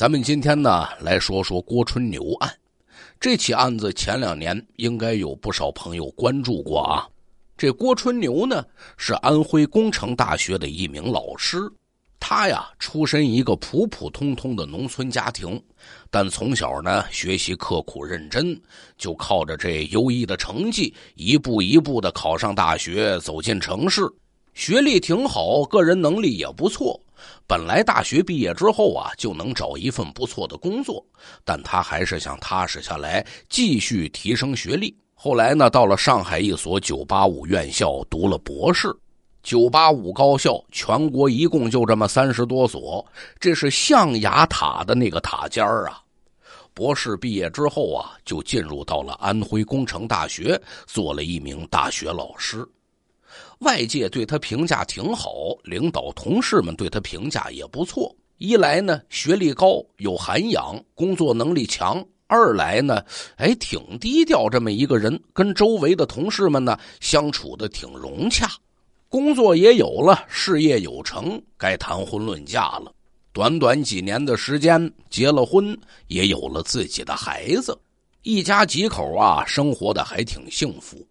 咱们今天呢来说说郭春牛案，这起案子前两年应该有不少朋友关注过啊。这郭春牛呢是安徽工程大学的一名老师，他呀出身一个普普通通的农村家庭，但从小呢学习刻苦认真，就靠着这优异的成绩一步一步的考上大学，走进城市。学历挺好，个人能力也不错。本来大学毕业之后啊，就能找一份不错的工作，但他还是想踏实下来，继续提升学历。后来呢，到了上海一所985院校读了博士。985高校全国一共就这么三十多所，这是象牙塔的那个塔尖儿啊。博士毕业之后啊，就进入到了安徽工程大学，做了一名大学老师。外界对他评价挺好，领导同事们对他评价也不错。一来呢，学历高，有涵养，工作能力强；二来呢，哎，挺低调，这么一个人，跟周围的同事们呢相处的挺融洽，工作也有了，事业有成，该谈婚论嫁了。短短几年的时间，结了婚，也有了自己的孩子，一家几口啊，生活的还挺幸福。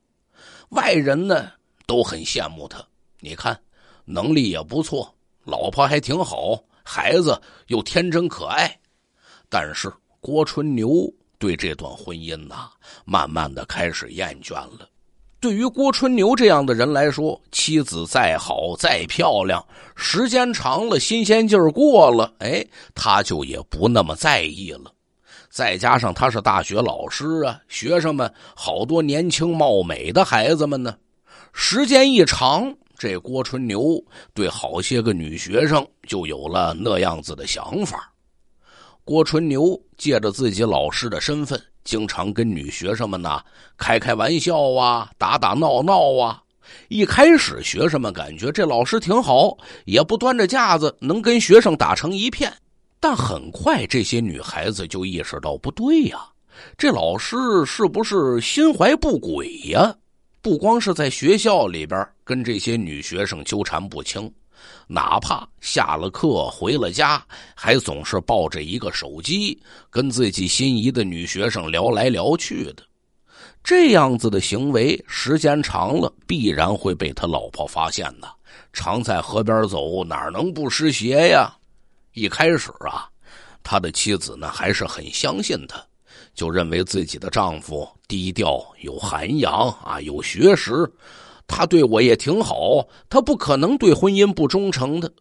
外人呢？都很羡慕他，你看，能力也不错，老婆还挺好，孩子又天真可爱。但是郭春牛对这段婚姻呐，慢慢的开始厌倦了。对于郭春牛这样的人来说，妻子再好再漂亮，时间长了新鲜劲儿过了，哎，他就也不那么在意了。再加上他是大学老师啊，学生们好多年轻貌美的孩子们呢。时间一长，这郭春牛对好些个女学生就有了那样子的想法。郭春牛借着自己老师的身份，经常跟女学生们呢开开玩笑啊，打打闹闹啊。一开始，学生们感觉这老师挺好，也不端着架子，能跟学生打成一片。但很快，这些女孩子就意识到不对呀，这老师是不是心怀不轨呀？不光是在学校里边跟这些女学生纠缠不清，哪怕下了课回了家，还总是抱着一个手机跟自己心仪的女学生聊来聊去的。这样子的行为时间长了，必然会被他老婆发现的。常在河边走，哪能不湿鞋呀？一开始啊，他的妻子呢还是很相信他。就认为自己的丈夫低调有涵养啊，有学识，他对我也挺好，他不可能对婚姻不忠诚的。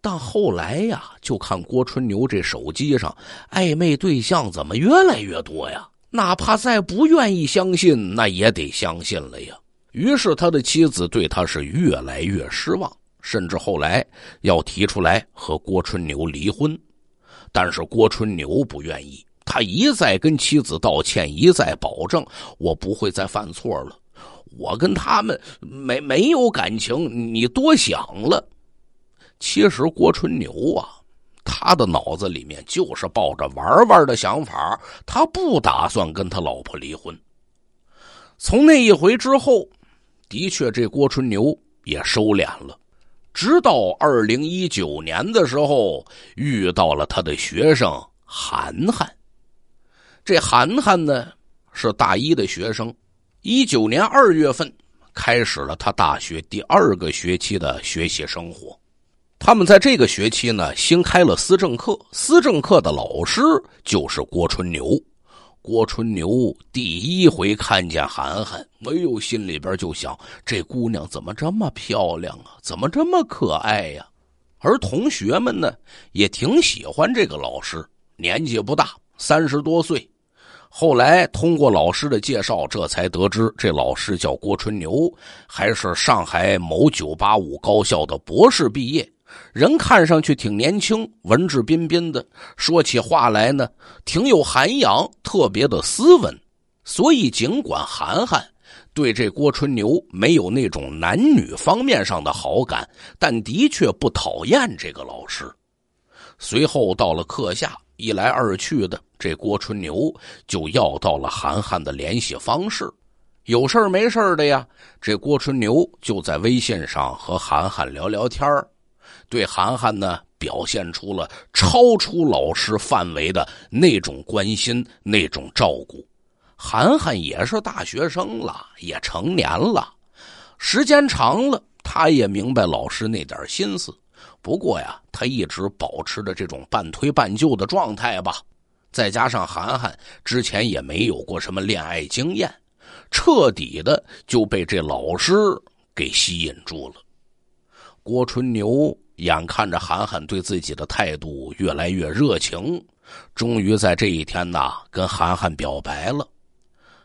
但后来呀，就看郭春牛这手机上暧昧对象怎么越来越多呀？哪怕再不愿意相信，那也得相信了呀。于是他的妻子对他是越来越失望，甚至后来要提出来和郭春牛离婚，但是郭春牛不愿意。他一再跟妻子道歉，一再保证我不会再犯错了。我跟他们没没有感情，你多想了。其实郭春牛啊，他的脑子里面就是抱着玩玩的想法，他不打算跟他老婆离婚。从那一回之后，的确这郭春牛也收敛了，直到二零一九年的时候遇到了他的学生涵涵。这涵涵呢是大一的学生，一九年二月份开始了他大学第二个学期的学习生活。他们在这个学期呢，新开了思政课，思政课的老师就是郭春牛。郭春牛第一回看见涵涵，哎呦，心里边就想：这姑娘怎么这么漂亮啊？怎么这么可爱呀？而同学们呢，也挺喜欢这个老师，年纪不大。三十多岁，后来通过老师的介绍，这才得知这老师叫郭春牛，还是上海某985高校的博士毕业。人看上去挺年轻，文质彬彬的，说起话来呢，挺有涵养，特别的斯文。所以，尽管涵涵对这郭春牛没有那种男女方面上的好感，但的确不讨厌这个老师。随后到了课下。一来二去的，这郭春牛就要到了涵涵的联系方式。有事儿没事儿的呀，这郭春牛就在微信上和涵涵聊聊天儿，对涵涵呢表现出了超出老师范围的那种关心、那种照顾。涵涵也是大学生了，也成年了，时间长了，他也明白老师那点心思。不过呀，他一直保持着这种半推半就的状态吧。再加上涵涵之前也没有过什么恋爱经验，彻底的就被这老师给吸引住了。郭春牛眼看着涵涵对自己的态度越来越热情，终于在这一天呐，跟涵涵表白了：“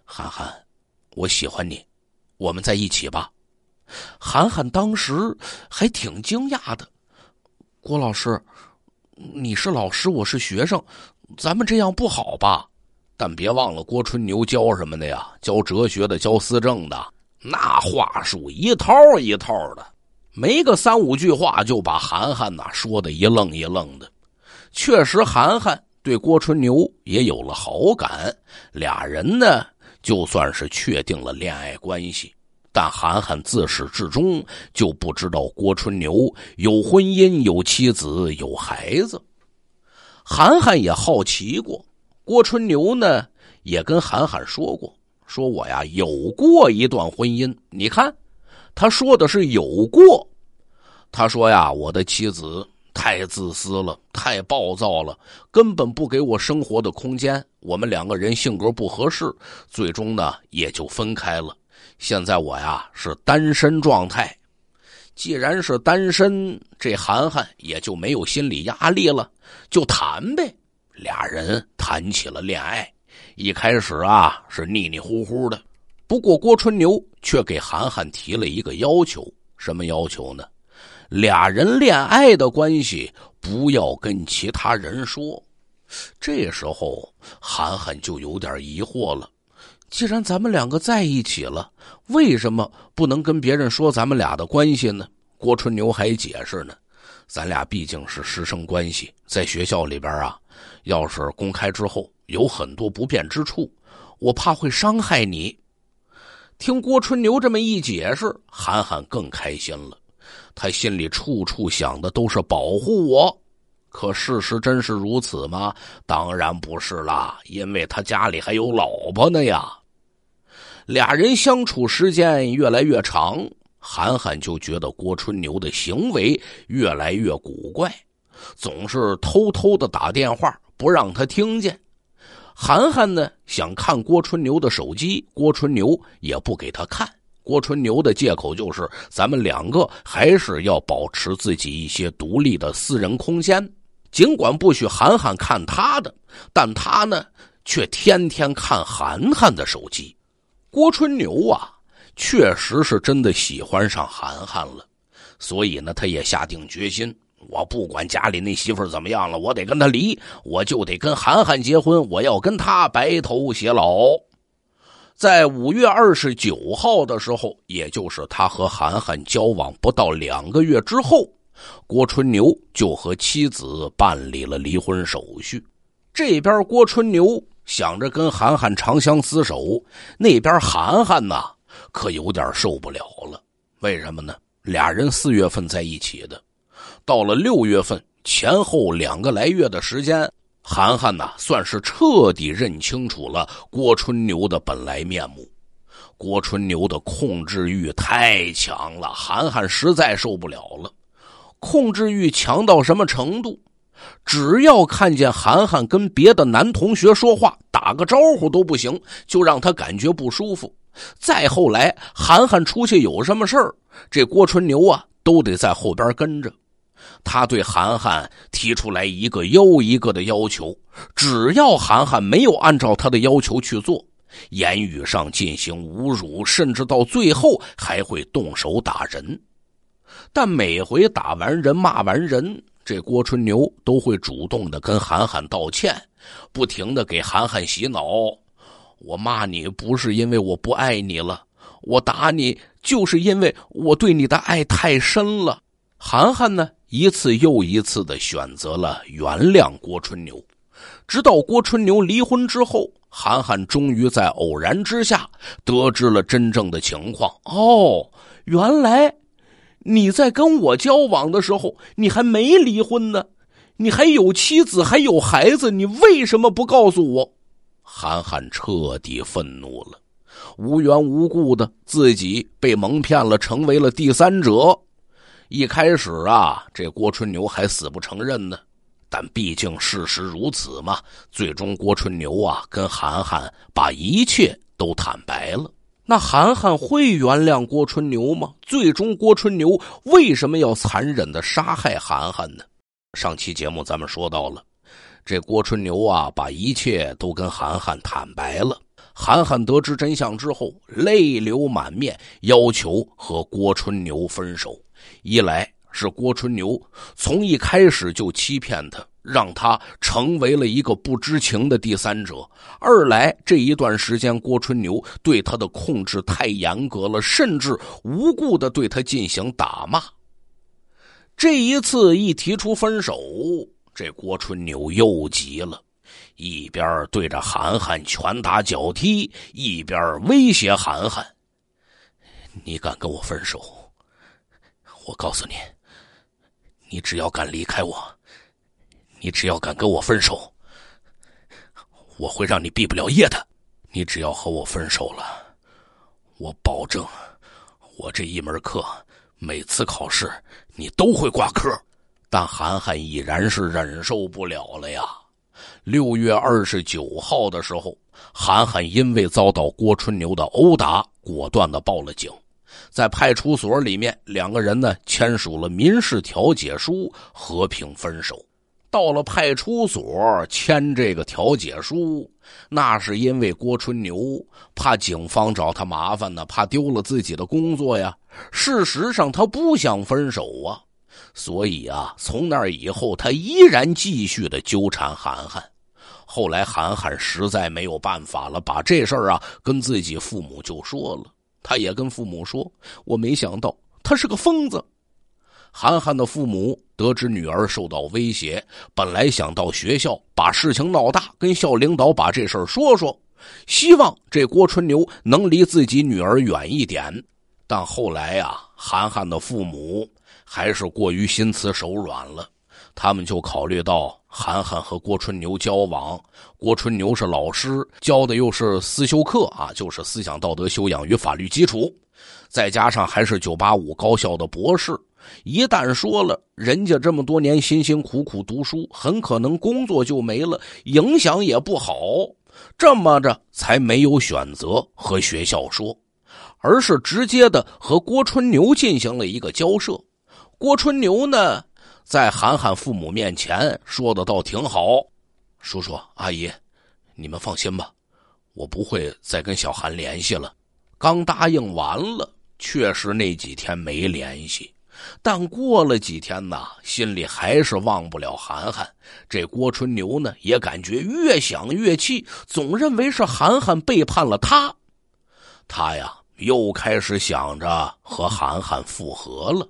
涵涵，我喜欢你，我们在一起吧。”涵涵当时还挺惊讶的。郭老师，你是老师，我是学生，咱们这样不好吧？但别忘了，郭春牛教什么的呀？教哲学的，教思政的，那话术一套一套的，没个三五句话就把韩寒呐说的一愣一愣的。确实，韩寒对郭春牛也有了好感，俩人呢就算是确定了恋爱关系。但涵涵自始至终就不知道郭春牛有婚姻、有妻子、有孩子。涵涵也好奇过，郭春牛呢也跟涵涵说过：“说我呀有过一段婚姻。”你看，他说的是“有过”。他说：“呀，我的妻子太自私了，太暴躁了，根本不给我生活的空间。我们两个人性格不合适，最终呢也就分开了。”现在我呀是单身状态，既然是单身，这韩寒也就没有心理压力了，就谈呗。俩人谈起了恋爱，一开始啊是腻腻糊糊的，不过郭春牛却给韩寒提了一个要求，什么要求呢？俩人恋爱的关系不要跟其他人说。这时候韩寒就有点疑惑了。既然咱们两个在一起了，为什么不能跟别人说咱们俩的关系呢？郭春牛还解释呢，咱俩毕竟是师生关系，在学校里边啊，要是公开之后有很多不便之处，我怕会伤害你。听郭春牛这么一解释，韩寒更开心了，他心里处处想的都是保护我。可事实真是如此吗？当然不是啦，因为他家里还有老婆呢呀。俩人相处时间越来越长，涵涵就觉得郭春牛的行为越来越古怪，总是偷偷的打电话不让他听见。涵涵呢想看郭春牛的手机，郭春牛也不给他看。郭春牛的借口就是，咱们两个还是要保持自己一些独立的私人空间，尽管不许涵涵看他的，但他呢却天天看涵涵的手机。郭春牛啊，确实是真的喜欢上涵涵了，所以呢，他也下定决心，我不管家里那媳妇怎么样了，我得跟她离，我就得跟涵涵结婚，我要跟他白头偕老。在五月二十九号的时候，也就是他和涵涵交往不到两个月之后，郭春牛就和妻子办理了离婚手续。这边郭春牛想着跟涵涵长相厮守，那边涵涵呐可有点受不了了。为什么呢？俩人四月份在一起的，到了六月份前后两个来月的时间。涵涵呐，算是彻底认清楚了郭春牛的本来面目。郭春牛的控制欲太强了，涵涵实在受不了了。控制欲强到什么程度？只要看见涵涵跟别的男同学说话、打个招呼都不行，就让他感觉不舒服。再后来，涵涵出去有什么事儿，这郭春牛啊，都得在后边跟着。他对韩寒提出来一个又一个的要求，只要韩寒没有按照他的要求去做，言语上进行侮辱，甚至到最后还会动手打人。但每回打完人、骂完人，这郭春牛都会主动的跟韩寒道歉，不停的给韩寒洗脑：“我骂你不是因为我不爱你了，我打你就是因为我对你的爱太深了。”韩寒呢？一次又一次的选择了原谅郭春牛，直到郭春牛离婚之后，韩寒终于在偶然之下得知了真正的情况。哦，原来你在跟我交往的时候，你还没离婚呢，你还有妻子，还有孩子，你为什么不告诉我？韩寒彻底愤怒了，无缘无故的自己被蒙骗了，成为了第三者。一开始啊，这郭春牛还死不承认呢。但毕竟事实如此嘛，最终郭春牛啊跟涵涵把一切都坦白了。那涵涵会原谅郭春牛吗？最终郭春牛为什么要残忍的杀害涵涵呢？上期节目咱们说到了，这郭春牛啊把一切都跟涵涵坦白了。涵涵得知真相之后，泪流满面，要求和郭春牛分手。一来是郭春牛从一开始就欺骗他，让他成为了一个不知情的第三者；二来这一段时间郭春牛对他的控制太严格了，甚至无故的对他进行打骂。这一次一提出分手，这郭春牛又急了，一边对着涵涵拳打脚踢，一边威胁涵涵：“你敢跟我分手？”我告诉你，你只要敢离开我，你只要敢跟我分手，我会让你毕不了业的。你只要和我分手了，我保证，我这一门课每次考试你都会挂科。但韩寒已然是忍受不了了呀。六月二十九号的时候，韩寒因为遭到郭春牛的殴打，果断的报了警。在派出所里面，两个人呢签署了民事调解书，和平分手。到了派出所签这个调解书，那是因为郭春牛怕警方找他麻烦呢，怕丢了自己的工作呀。事实上，他不想分手啊，所以啊，从那以后，他依然继续的纠缠韩寒。后来，韩寒实在没有办法了，把这事儿啊跟自己父母就说了。他也跟父母说：“我没想到他是个疯子。”涵涵的父母得知女儿受到威胁，本来想到学校把事情闹大，跟校领导把这事儿说说，希望这郭春牛能离自己女儿远一点。但后来呀，涵涵的父母还是过于心慈手软了，他们就考虑到。韩寒和郭春牛交往，郭春牛是老师，教的又是思修课啊，就是思想道德修养与法律基础，再加上还是九八五高校的博士，一旦说了，人家这么多年辛辛苦苦读书，很可能工作就没了，影响也不好，这么着才没有选择和学校说，而是直接的和郭春牛进行了一个交涉，郭春牛呢。在涵涵父母面前说的倒挺好，叔叔阿姨，你们放心吧，我不会再跟小韩联系了。刚答应完了，确实那几天没联系，但过了几天呢，心里还是忘不了涵涵。这郭春牛呢，也感觉越想越气，总认为是涵涵背叛了他，他呀又开始想着和涵涵复合了。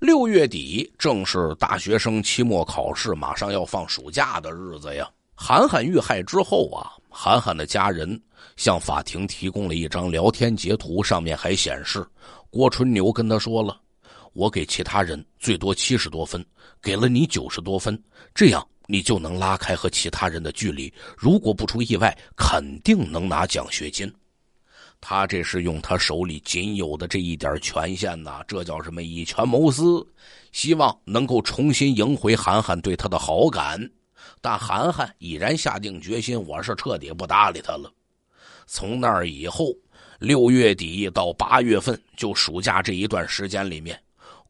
六月底正是大学生期末考试、马上要放暑假的日子呀。涵涵遇害之后啊，涵涵的家人向法庭提供了一张聊天截图，上面还显示，郭春牛跟他说了：“我给其他人最多七十多分，给了你九十多分，这样你就能拉开和其他人的距离。如果不出意外，肯定能拿奖学金。”他这是用他手里仅有的这一点权限呐，这叫什么以权谋私？希望能够重新赢回韩寒对他的好感，但韩寒已然下定决心，我是彻底不搭理他了。从那儿以后，六月底到八月份，就暑假这一段时间里面。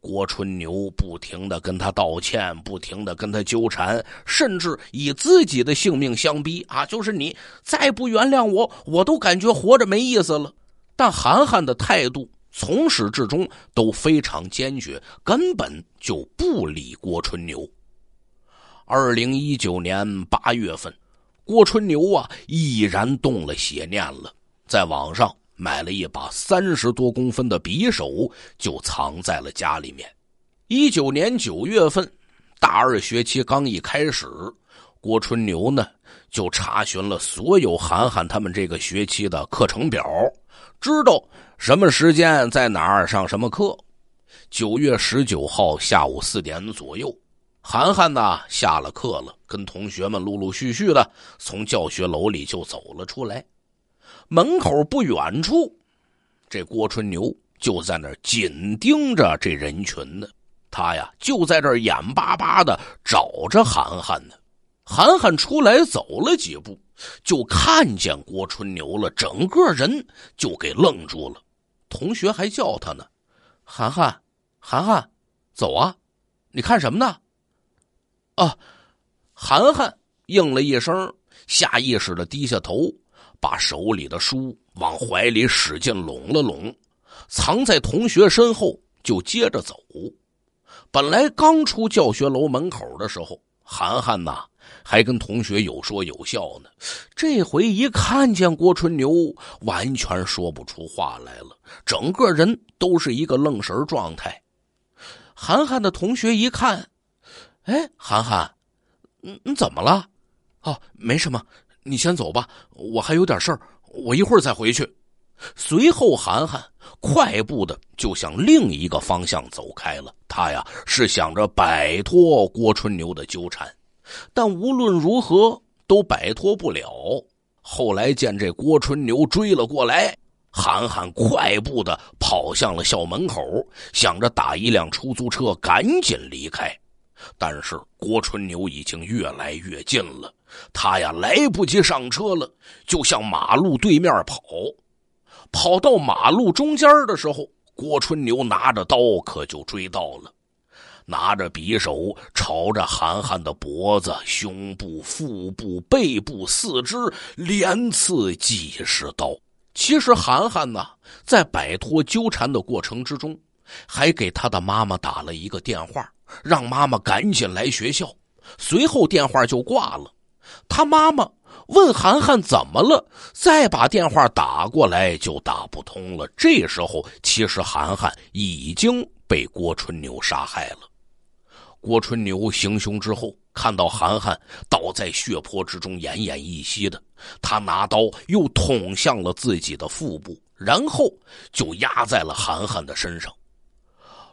郭春牛不停的跟他道歉，不停的跟他纠缠，甚至以自己的性命相逼啊！就是你再不原谅我，我都感觉活着没意思了。但涵涵的态度从始至终都非常坚决，根本就不理郭春牛。二零一九年八月份，郭春牛啊，已然动了邪念了，在网上。买了一把三十多公分的匕首，就藏在了家里面。一九年九月份，大二学期刚一开始，郭春牛呢就查询了所有韩寒他们这个学期的课程表，知道什么时间在哪儿上什么课。九月十九号下午四点左右，韩寒呢下了课了，跟同学们陆陆续续的从教学楼里就走了出来。门口不远处，这郭春牛就在那儿紧盯着这人群呢。他呀，就在这眼巴巴的找着涵涵呢。涵涵出来走了几步，就看见郭春牛了，整个人就给愣住了。同学还叫他呢：“涵涵，涵涵，走啊！你看什么呢？”啊，涵涵应了一声，下意识的低下头。把手里的书往怀里使劲拢了拢，藏在同学身后，就接着走。本来刚出教学楼门口的时候，涵涵呐还跟同学有说有笑呢，这回一看见郭春牛，完全说不出话来了，整个人都是一个愣神状态。涵涵的同学一看，哎，涵涵，你你怎么了？哦，没什么。你先走吧，我还有点事儿，我一会儿再回去。随后，韩寒快步的就向另一个方向走开了。他呀是想着摆脱郭春牛的纠缠，但无论如何都摆脱不了。后来见这郭春牛追了过来，韩寒快步的跑向了校门口，想着打一辆出租车赶紧离开。但是郭春牛已经越来越近了。他呀来不及上车了，就向马路对面跑。跑到马路中间的时候，郭春牛拿着刀可就追到了，拿着匕首朝着涵涵的脖子、胸部、腹部、背部、四肢连刺几十刀。其实涵涵呢，在摆脱纠缠的过程之中，还给他的妈妈打了一个电话，让妈妈赶紧来学校。随后电话就挂了。他妈妈问涵涵怎么了，再把电话打过来就打不通了。这时候，其实涵涵已经被郭春牛杀害了。郭春牛行凶之后，看到涵涵倒在血泊之中奄奄一息的，他拿刀又捅向了自己的腹部，然后就压在了涵涵的身上。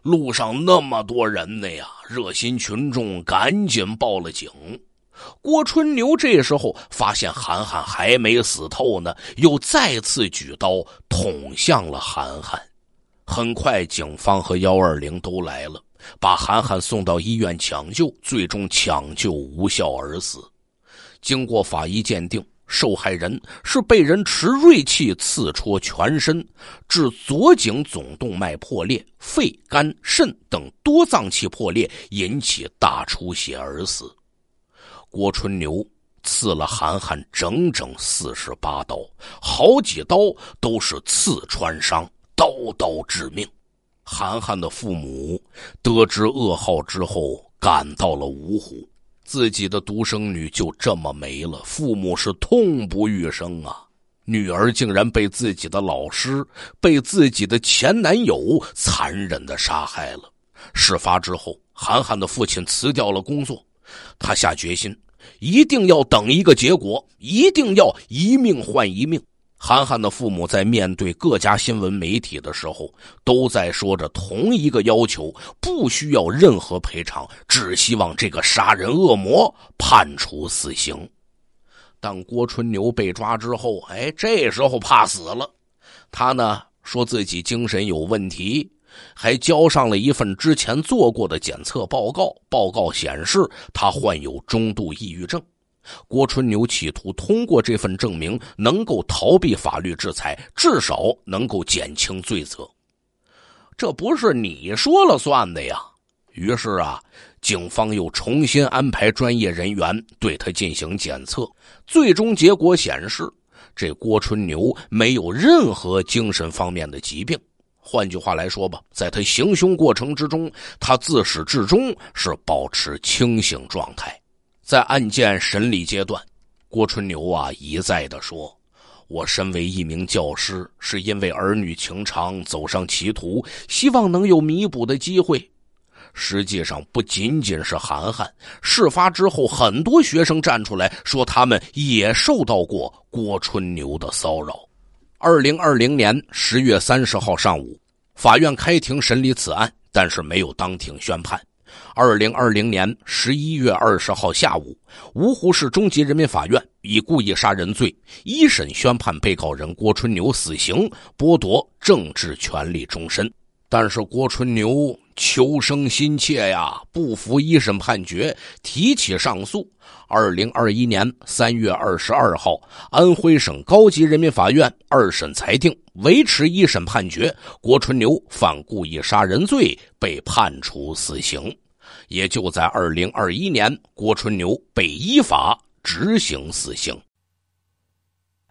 路上那么多人呢呀，热心群众赶紧报了警。郭春牛这时候发现韩寒还没死透呢，又再次举刀捅向了韩寒。很快，警方和幺二零都来了，把韩寒送到医院抢救，最终抢救无效而死。经过法医鉴定，受害人是被人持锐器刺戳全身，致左颈总动脉破裂、肺、肝、肾等多脏器破裂，引起大出血而死。郭春牛刺了涵涵整整四十八刀，好几刀都是刺穿伤，刀刀致命。涵涵的父母得知噩耗之后，赶到了芜湖，自己的独生女就这么没了，父母是痛不欲生啊！女儿竟然被自己的老师、被自己的前男友残忍的杀害了。事发之后，涵涵的父亲辞掉了工作，他下决心。一定要等一个结果，一定要一命换一命。涵涵的父母在面对各家新闻媒体的时候，都在说着同一个要求：不需要任何赔偿，只希望这个杀人恶魔判处死刑。但郭春牛被抓之后，哎，这时候怕死了，他呢说自己精神有问题。还交上了一份之前做过的检测报告，报告显示他患有中度抑郁症。郭春牛企图通过这份证明能够逃避法律制裁，至少能够减轻罪责。这不是你说了算的呀！于是啊，警方又重新安排专业人员对他进行检测，最终结果显示，这郭春牛没有任何精神方面的疾病。换句话来说吧，在他行凶过程之中，他自始至终是保持清醒状态。在案件审理阶段，郭春牛啊一再的说：“我身为一名教师，是因为儿女情长走上歧途，希望能有弥补的机会。”实际上，不仅仅是涵涵，事发之后，很多学生站出来说，他们也受到过郭春牛的骚扰。二零二零年十月三十号上午，法院开庭审理此案，但是没有当庭宣判。二零二零年十一月二十号下午，芜湖市中级人民法院以故意杀人罪一审宣判被告人郭春牛死刑，剥夺政治权利终身。但是郭春牛。求生心切呀，不服一审判决，提起上诉。二零二一年三月二十二号，安徽省高级人民法院二审裁定维持一审判决，郭春牛犯故意杀人罪被判处死刑。也就在二零二一年，郭春牛被依法执行死刑。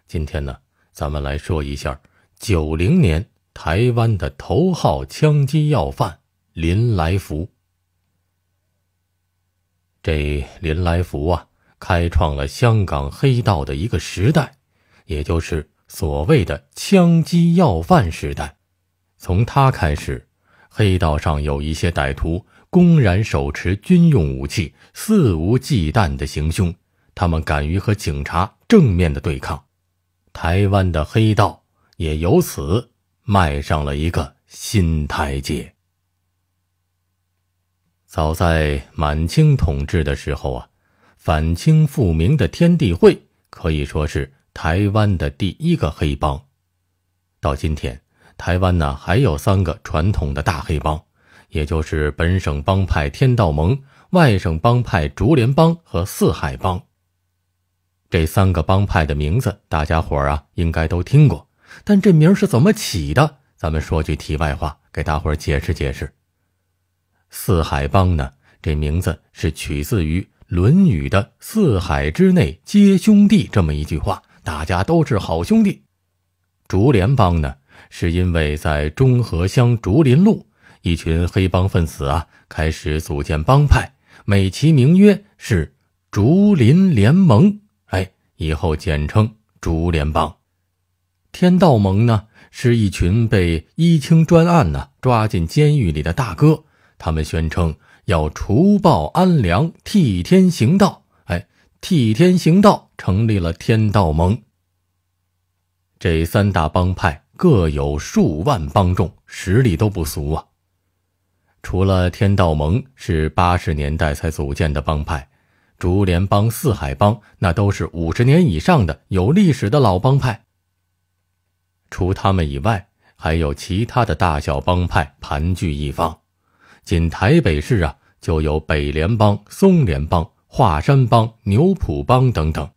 今天呢，咱们来说一下九零年台湾的头号枪击要犯。林来福。这林来福啊，开创了香港黑道的一个时代，也就是所谓的“枪击要犯”时代。从他开始，黑道上有一些歹徒公然手持军用武器，肆无忌惮的行凶，他们敢于和警察正面的对抗，台湾的黑道也由此迈上了一个新台阶。早在满清统治的时候啊，反清复明的天地会可以说是台湾的第一个黑帮。到今天，台湾呢还有三个传统的大黑帮，也就是本省帮派天道盟、外省帮派竹联帮和四海帮。这三个帮派的名字，大家伙啊应该都听过，但这名是怎么起的？咱们说句题外话，给大伙解释解释。四海帮呢，这名字是取自于《论语》的“四海之内皆兄弟”这么一句话，大家都是好兄弟。竹联帮呢，是因为在中和乡竹林路，一群黑帮分子啊开始组建帮派，美其名曰是竹林联盟，哎，以后简称竹联帮。天道盟呢，是一群被一清专案呢抓进监狱里的大哥。他们宣称要除暴安良、替天行道。哎，替天行道，成立了天道盟。这三大帮派各有数万帮众，实力都不俗啊。除了天道盟是八十年代才组建的帮派，竹联帮、四海帮那都是五十年以上的有历史的老帮派。除他们以外，还有其他的大小帮派盘踞一方。仅台北市啊，就有北联帮、松联帮、华山帮、牛浦帮等等。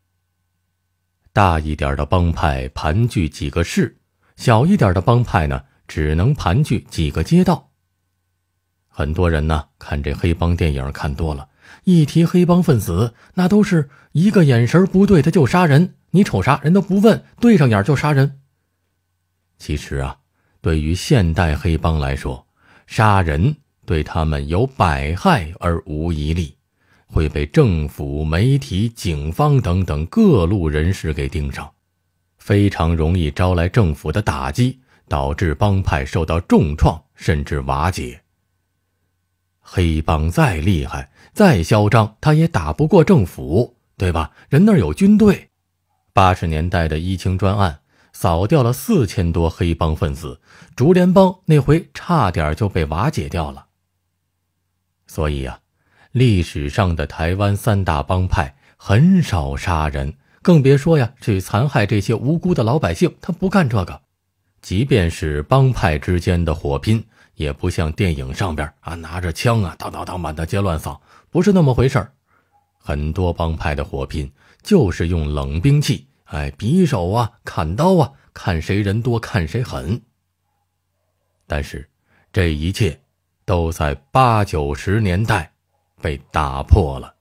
大一点的帮派盘踞几个市，小一点的帮派呢，只能盘踞几个街道。很多人呢，看这黑帮电影看多了，一提黑帮分子，那都是一个眼神不对他就杀人。你瞅啥人都不问，对上眼就杀人。其实啊，对于现代黑帮来说，杀人。对他们有百害而无一利，会被政府、媒体、警方等等各路人士给盯上，非常容易招来政府的打击，导致帮派受到重创，甚至瓦解。黑帮再厉害、再嚣张，他也打不过政府，对吧？人那儿有军队。八十年代的“一清专案”扫掉了四千多黑帮分子，竹联帮那回差点就被瓦解掉了。所以啊，历史上的台湾三大帮派很少杀人，更别说呀去残害这些无辜的老百姓，他不干这个。即便是帮派之间的火拼，也不像电影上边啊拿着枪啊，当当当满大街乱扫，不是那么回事很多帮派的火拼就是用冷兵器，哎，匕首啊、砍刀啊，看谁人多，看谁狠。但是，这一切。都在八九十年代被打破了。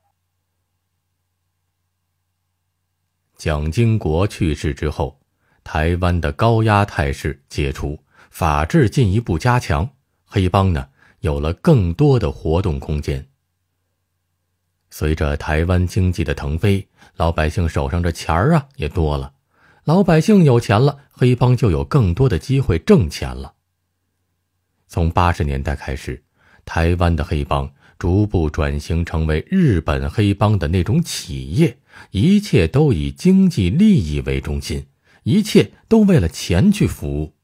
蒋经国去世之后，台湾的高压态势解除，法治进一步加强，黑帮呢有了更多的活动空间。随着台湾经济的腾飞，老百姓手上的钱儿啊也多了，老百姓有钱了，黑帮就有更多的机会挣钱了。从八十年代开始，台湾的黑帮逐步转型成为日本黑帮的那种企业，一切都以经济利益为中心，一切都为了钱去服务。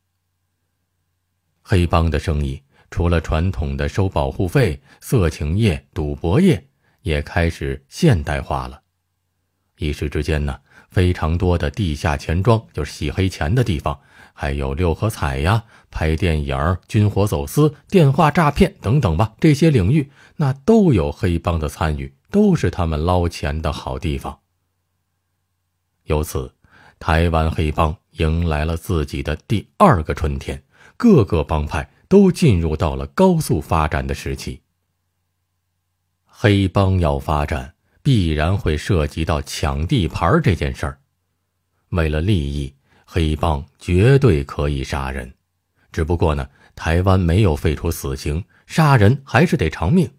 黑帮的生意除了传统的收保护费、色情业、赌博业，也开始现代化了。一时之间呢，非常多的地下钱庄，就是洗黑钱的地方，还有六合彩呀。拍电影、军火走私、电话诈骗等等吧，这些领域那都有黑帮的参与，都是他们捞钱的好地方。由此，台湾黑帮迎来了自己的第二个春天，各个帮派都进入到了高速发展的时期。黑帮要发展，必然会涉及到抢地盘这件事儿。为了利益，黑帮绝对可以杀人。只不过呢，台湾没有废除死刑，杀人还是得偿命。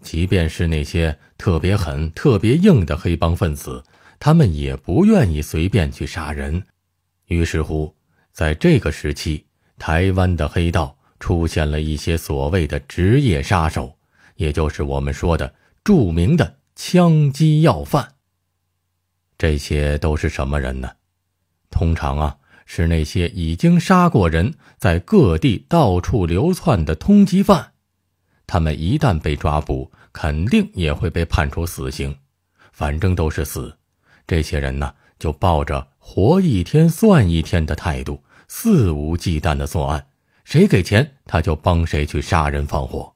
即便是那些特别狠、特别硬的黑帮分子，他们也不愿意随便去杀人。于是乎，在这个时期，台湾的黑道出现了一些所谓的职业杀手，也就是我们说的著名的枪击要犯。这些都是什么人呢？通常啊。是那些已经杀过人，在各地到处流窜的通缉犯，他们一旦被抓捕，肯定也会被判处死刑，反正都是死。这些人呢，就抱着“活一天算一天”的态度，肆无忌惮地作案，谁给钱他就帮谁去杀人放火。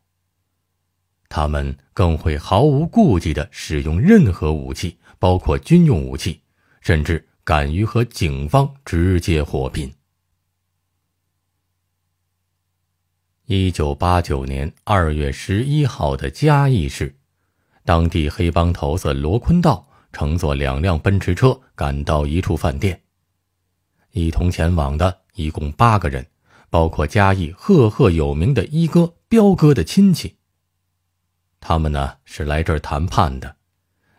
他们更会毫无顾忌地使用任何武器，包括军用武器，甚至。敢于和警方直接火拼。一九八九年二月十一号的嘉义市，当地黑帮头子罗坤道乘坐两辆奔驰车赶到一处饭店，一同前往的一共八个人，包括嘉义赫赫有名的一哥彪哥的亲戚。他们呢是来这儿谈判的，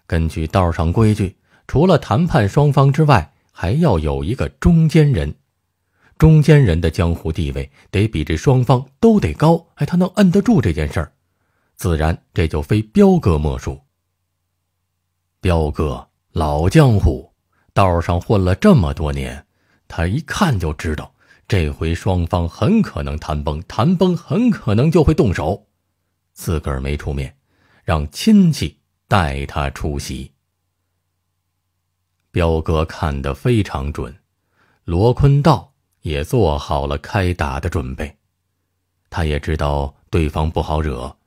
根据道上规矩。除了谈判双方之外，还要有一个中间人。中间人的江湖地位得比这双方都得高，哎，他能摁得住这件事儿。自然，这就非彪哥莫属。彪哥老江湖，道上混了这么多年，他一看就知道，这回双方很可能谈崩，谈崩很可能就会动手。自个儿没出面，让亲戚带他出席。彪哥看得非常准，罗坤道也做好了开打的准备。他也知道对方不好惹，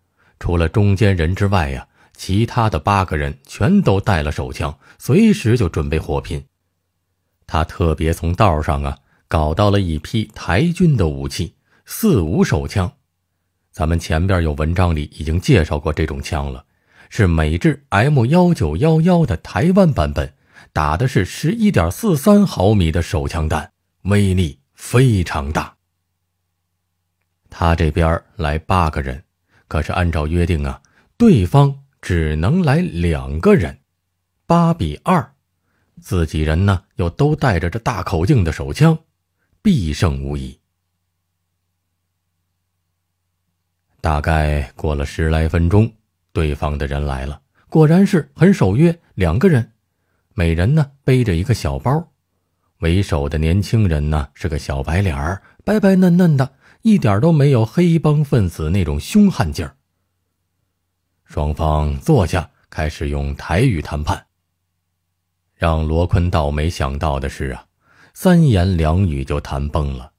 除了中间人之外呀，其他的八个人全都带了手枪，随时就准备火拼。他特别从道上啊搞到了一批台军的武器，四五手枪。咱们前边有文章里已经介绍过这种枪了，是美制 M 幺九幺幺的台湾版本。打的是十一点四三毫米的手枪弹，威力非常大。他这边来八个人，可是按照约定啊，对方只能来两个人，八比二，自己人呢又都带着这大口径的手枪，必胜无疑。大概过了十来分钟，对方的人来了，果然是很守约，两个人。每人呢背着一个小包，为首的年轻人呢是个小白脸儿，白白嫩嫩的，一点都没有黑帮分子那种凶悍劲儿。双方坐下开始用台语谈判。让罗坤倒没想到的是啊，三言两语就谈崩了，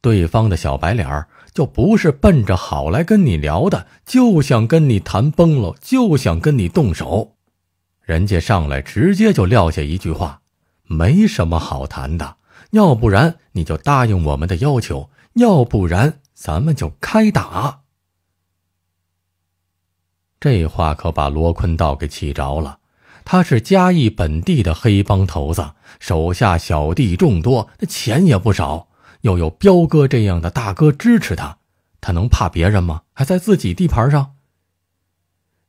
对方的小白脸儿就不是奔着好来跟你聊的，就想跟你谈崩了，就想跟你动手。人家上来直接就撂下一句话：“没什么好谈的，要不然你就答应我们的要求，要不然咱们就开打。”这话可把罗坤道给气着了。他是嘉义本地的黑帮头子，手下小弟众多，那钱也不少，又有彪哥这样的大哥支持他，他能怕别人吗？还在自己地盘上。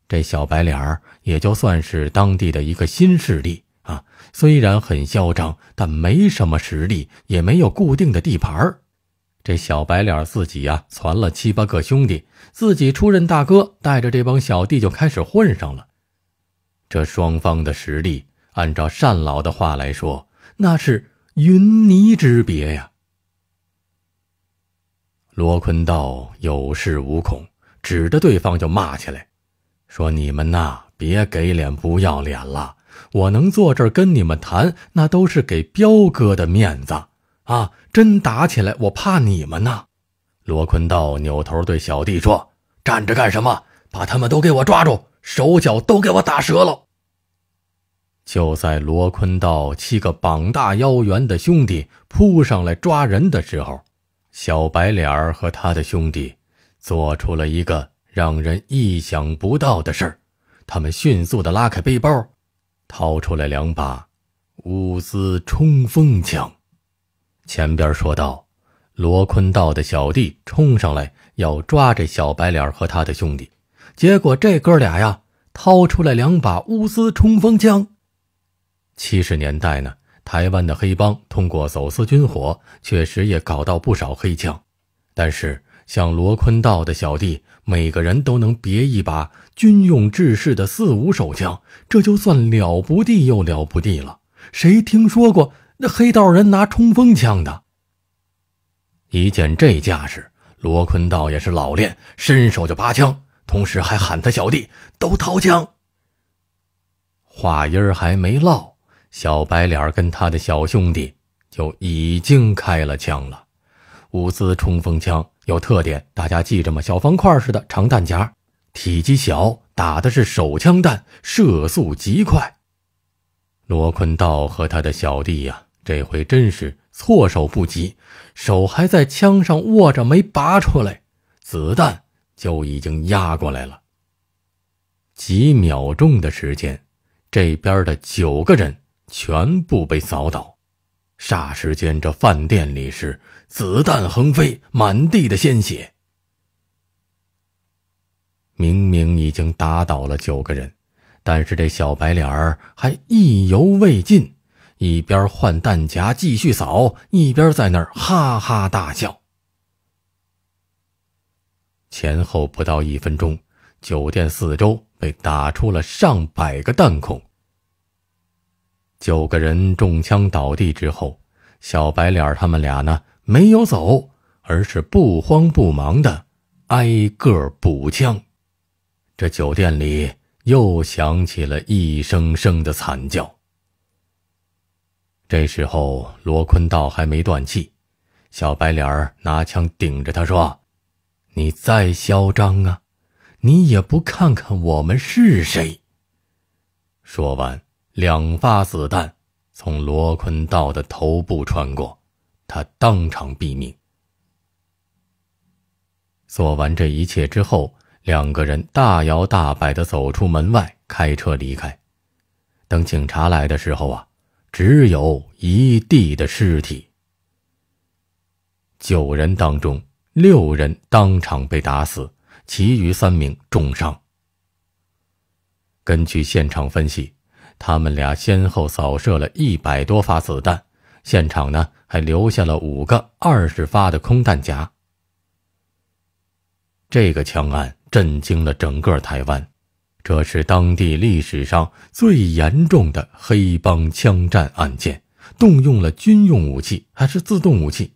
这小白脸儿也就算是当地的一个新势力啊，虽然很嚣张，但没什么实力，也没有固定的地盘儿。这小白脸儿自己呀，攒了七八个兄弟，自己出任大哥，带着这帮小弟就开始混上了。这双方的实力，按照单老的话来说，那是云泥之别呀。罗坤道有恃无恐，指着对方就骂起来。说你们呐，别给脸不要脸了！我能坐这儿跟你们谈，那都是给彪哥的面子啊！真打起来，我怕你们呢。罗坤道扭头对小弟说：“站着干什么？把他们都给我抓住，手脚都给我打折了！”就在罗坤道七个膀大腰圆的兄弟扑上来抓人的时候，小白脸儿和他的兄弟做出了一个。让人意想不到的事儿，他们迅速地拉开背包，掏出来两把乌斯冲锋枪。前边说到，罗坤道的小弟冲上来要抓这小白脸和他的兄弟，结果这哥俩呀，掏出来两把乌斯冲锋枪。七十年代呢，台湾的黑帮通过走私军火，确实也搞到不少黑枪，但是。像罗坤道的小弟，每个人都能别一把军用制式的四五手枪，这就算了不地又了不地了。谁听说过那黑道人拿冲锋枪的？一见这架势，罗坤道也是老练，伸手就拔枪，同时还喊他小弟都掏枪。话音儿还没落，小白脸跟他的小兄弟就已经开了枪了。物资冲锋枪有特点，大家记着吗？小方块似的长弹夹，体积小，打的是手枪弹，射速极快。罗坤道和他的小弟呀，这回真是措手不及，手还在枪上握着没拔出来，子弹就已经压过来了。几秒钟的时间，这边的九个人全部被扫倒。霎时间，这饭店里是子弹横飞，满地的鲜血。明明已经打倒了九个人，但是这小白脸儿还意犹未尽，一边换弹夹继续扫，一边在那儿哈哈大笑。前后不到一分钟，酒店四周被打出了上百个弹孔。九个人中枪倒地之后，小白脸他们俩呢没有走，而是不慌不忙的挨个补枪。这酒店里又响起了一声声的惨叫。这时候罗坤道还没断气，小白脸拿枪顶着他说：“你再嚣张啊，你也不看看我们是谁。”说完。两发子弹从罗坤道的头部穿过，他当场毙命。做完这一切之后，两个人大摇大摆的走出门外，开车离开。等警察来的时候啊，只有一地的尸体。九人当中，六人当场被打死，其余三名重伤。根据现场分析。他们俩先后扫射了一百多发子弹，现场呢还留下了五个二十发的空弹夹。这个枪案震惊了整个台湾，这是当地历史上最严重的黑帮枪战案件，动用了军用武器，还是自动武器。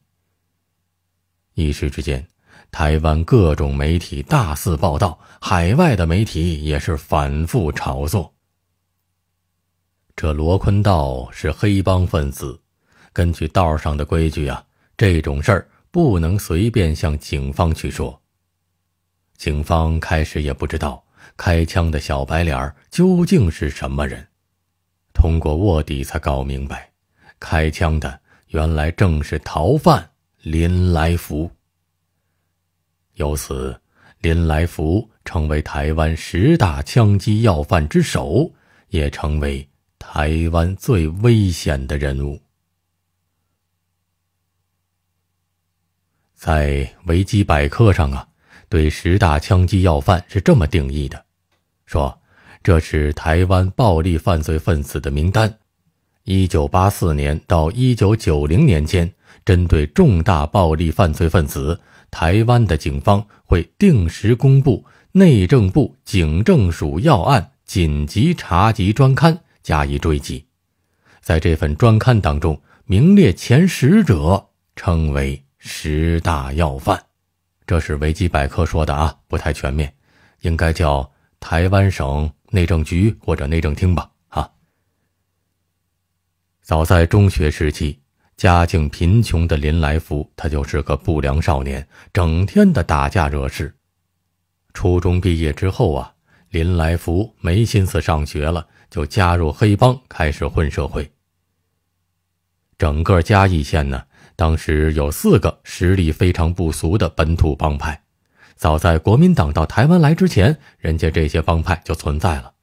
一时之间，台湾各种媒体大肆报道，海外的媒体也是反复炒作。这罗坤道是黑帮分子，根据道上的规矩啊，这种事儿不能随便向警方去说。警方开始也不知道开枪的小白脸究竟是什么人，通过卧底才搞明白，开枪的原来正是逃犯林来福。由此，林来福成为台湾十大枪击要犯之首，也成为。台湾最危险的人物，在维基百科上啊，对十大枪击要犯是这么定义的：说这是台湾暴力犯罪分子的名单。一九八四年到一九九零年间，针对重大暴力犯罪分子，台湾的警方会定时公布内政部警政署要案紧急查缉专刊。加以追击，在这份专刊当中，名列前十者称为十大要犯。这是维基百科说的啊，不太全面，应该叫台湾省内政局或者内政厅吧？啊。早在中学时期，家境贫穷的林来福，他就是个不良少年，整天的打架惹事。初中毕业之后啊，林来福没心思上学了。就加入黑帮，开始混社会。整个嘉义县呢，当时有四个实力非常不俗的本土帮派。早在国民党到台湾来之前，人家这些帮派就存在了。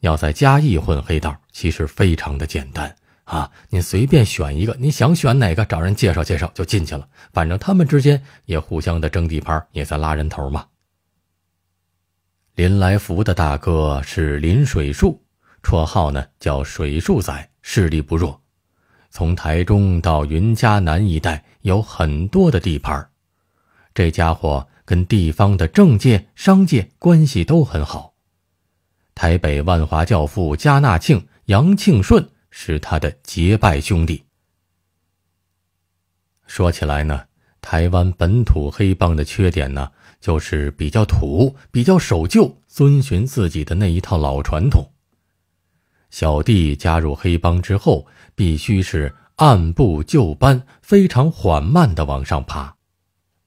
要在嘉义混黑道，其实非常的简单啊！你随便选一个，你想选哪个，找人介绍介绍就进去了。反正他们之间也互相的争地盘，也在拉人头嘛。林来福的大哥是林水树，绰号呢叫水树仔，势力不弱。从台中到云嘉南一带有很多的地盘儿。这家伙跟地方的政界、商界关系都很好。台北万华教父加纳庆、杨庆顺是他的结拜兄弟。说起来呢，台湾本土黑帮的缺点呢？就是比较土，比较守旧，遵循自己的那一套老传统。小弟加入黑帮之后，必须是按部就班，非常缓慢的往上爬。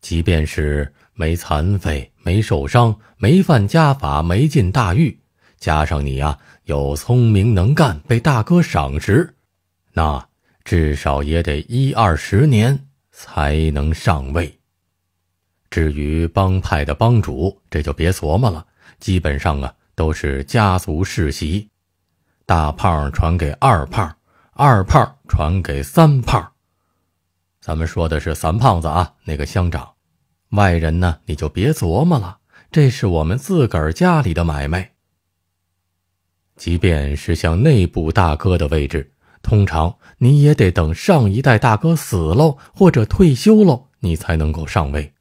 即便是没残废、没受伤、没犯家法、没进大狱，加上你啊有聪明能干，被大哥赏识，那至少也得一二十年才能上位。至于帮派的帮主，这就别琢磨了。基本上啊，都是家族世袭，大胖传给二胖，二胖传给三胖。咱们说的是三胖子啊，那个乡长。外人呢，你就别琢磨了，这是我们自个儿家里的买卖。即便是像内部大哥的位置，通常你也得等上一代大哥死喽或者退休喽，你才能够上位。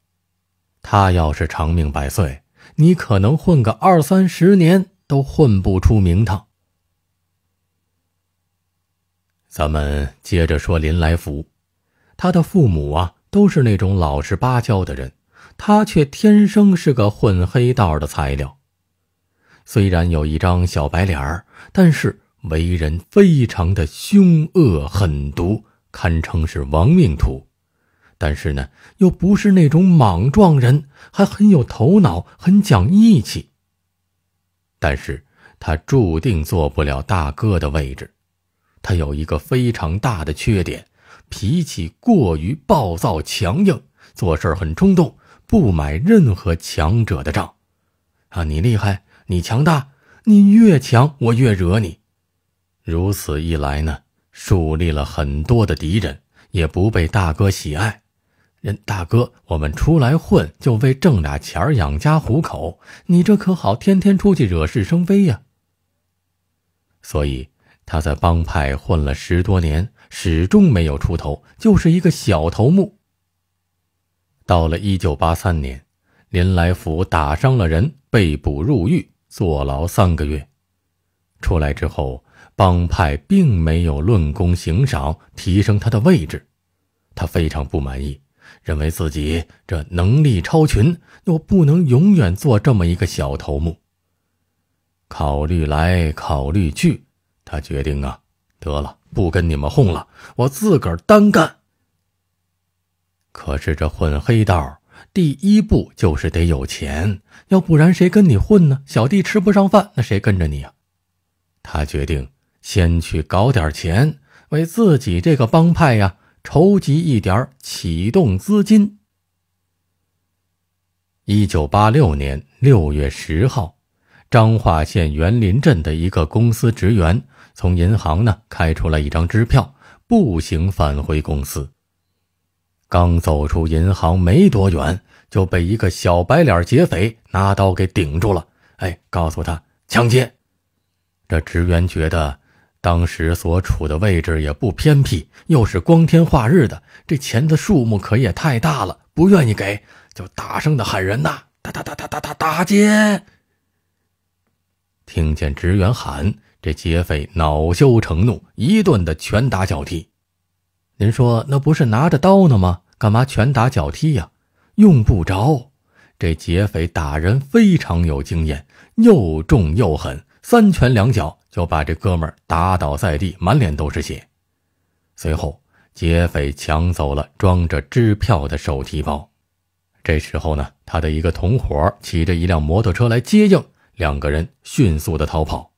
他要是长命百岁，你可能混个二三十年都混不出名堂。咱们接着说林来福，他的父母啊都是那种老实巴交的人，他却天生是个混黑道的材料。虽然有一张小白脸儿，但是为人非常的凶恶狠毒，堪称是亡命徒。但是呢，又不是那种莽撞人，还很有头脑，很讲义气。但是他注定坐不了大哥的位置，他有一个非常大的缺点，脾气过于暴躁强硬，做事很冲动，不买任何强者的账。啊，你厉害，你强大，你越强，我越惹你。如此一来呢，树立了很多的敌人，也不被大哥喜爱。人大哥，我们出来混就为挣俩钱养家糊口，你这可好，天天出去惹是生非呀！所以他在帮派混了十多年，始终没有出头，就是一个小头目。到了1983年，林来福打伤了人，被捕入狱，坐牢三个月。出来之后，帮派并没有论功行赏，提升他的位置，他非常不满意。认为自己这能力超群，又不能永远做这么一个小头目。考虑来考虑去，他决定啊，得了，不跟你们混了，我自个儿单干。可是这混黑道，第一步就是得有钱，要不然谁跟你混呢？小弟吃不上饭，那谁跟着你啊？他决定先去搞点钱，为自己这个帮派呀。筹集一点启动资金。一九八六年六月十号，彰化县园林镇的一个公司职员从银行呢开出了一张支票，步行返回公司。刚走出银行没多远，就被一个小白脸劫匪拿刀给顶住了。哎，告诉他抢劫。这职员觉得。当时所处的位置也不偏僻，又是光天化日的，这钱的数目可也太大了，不愿意给，就大声的喊人呐，打打打打打打打劫！听见职员喊，这劫匪恼羞成怒，一顿的拳打脚踢。您说那不是拿着刀呢吗？干嘛拳打脚踢呀？用不着。这劫匪打人非常有经验，又重又狠，三拳两脚。就把这哥们儿打倒在地，满脸都是血。随后，劫匪抢走了装着支票的手提包。这时候呢，他的一个同伙骑着一辆摩托车来接应，两个人迅速的逃跑。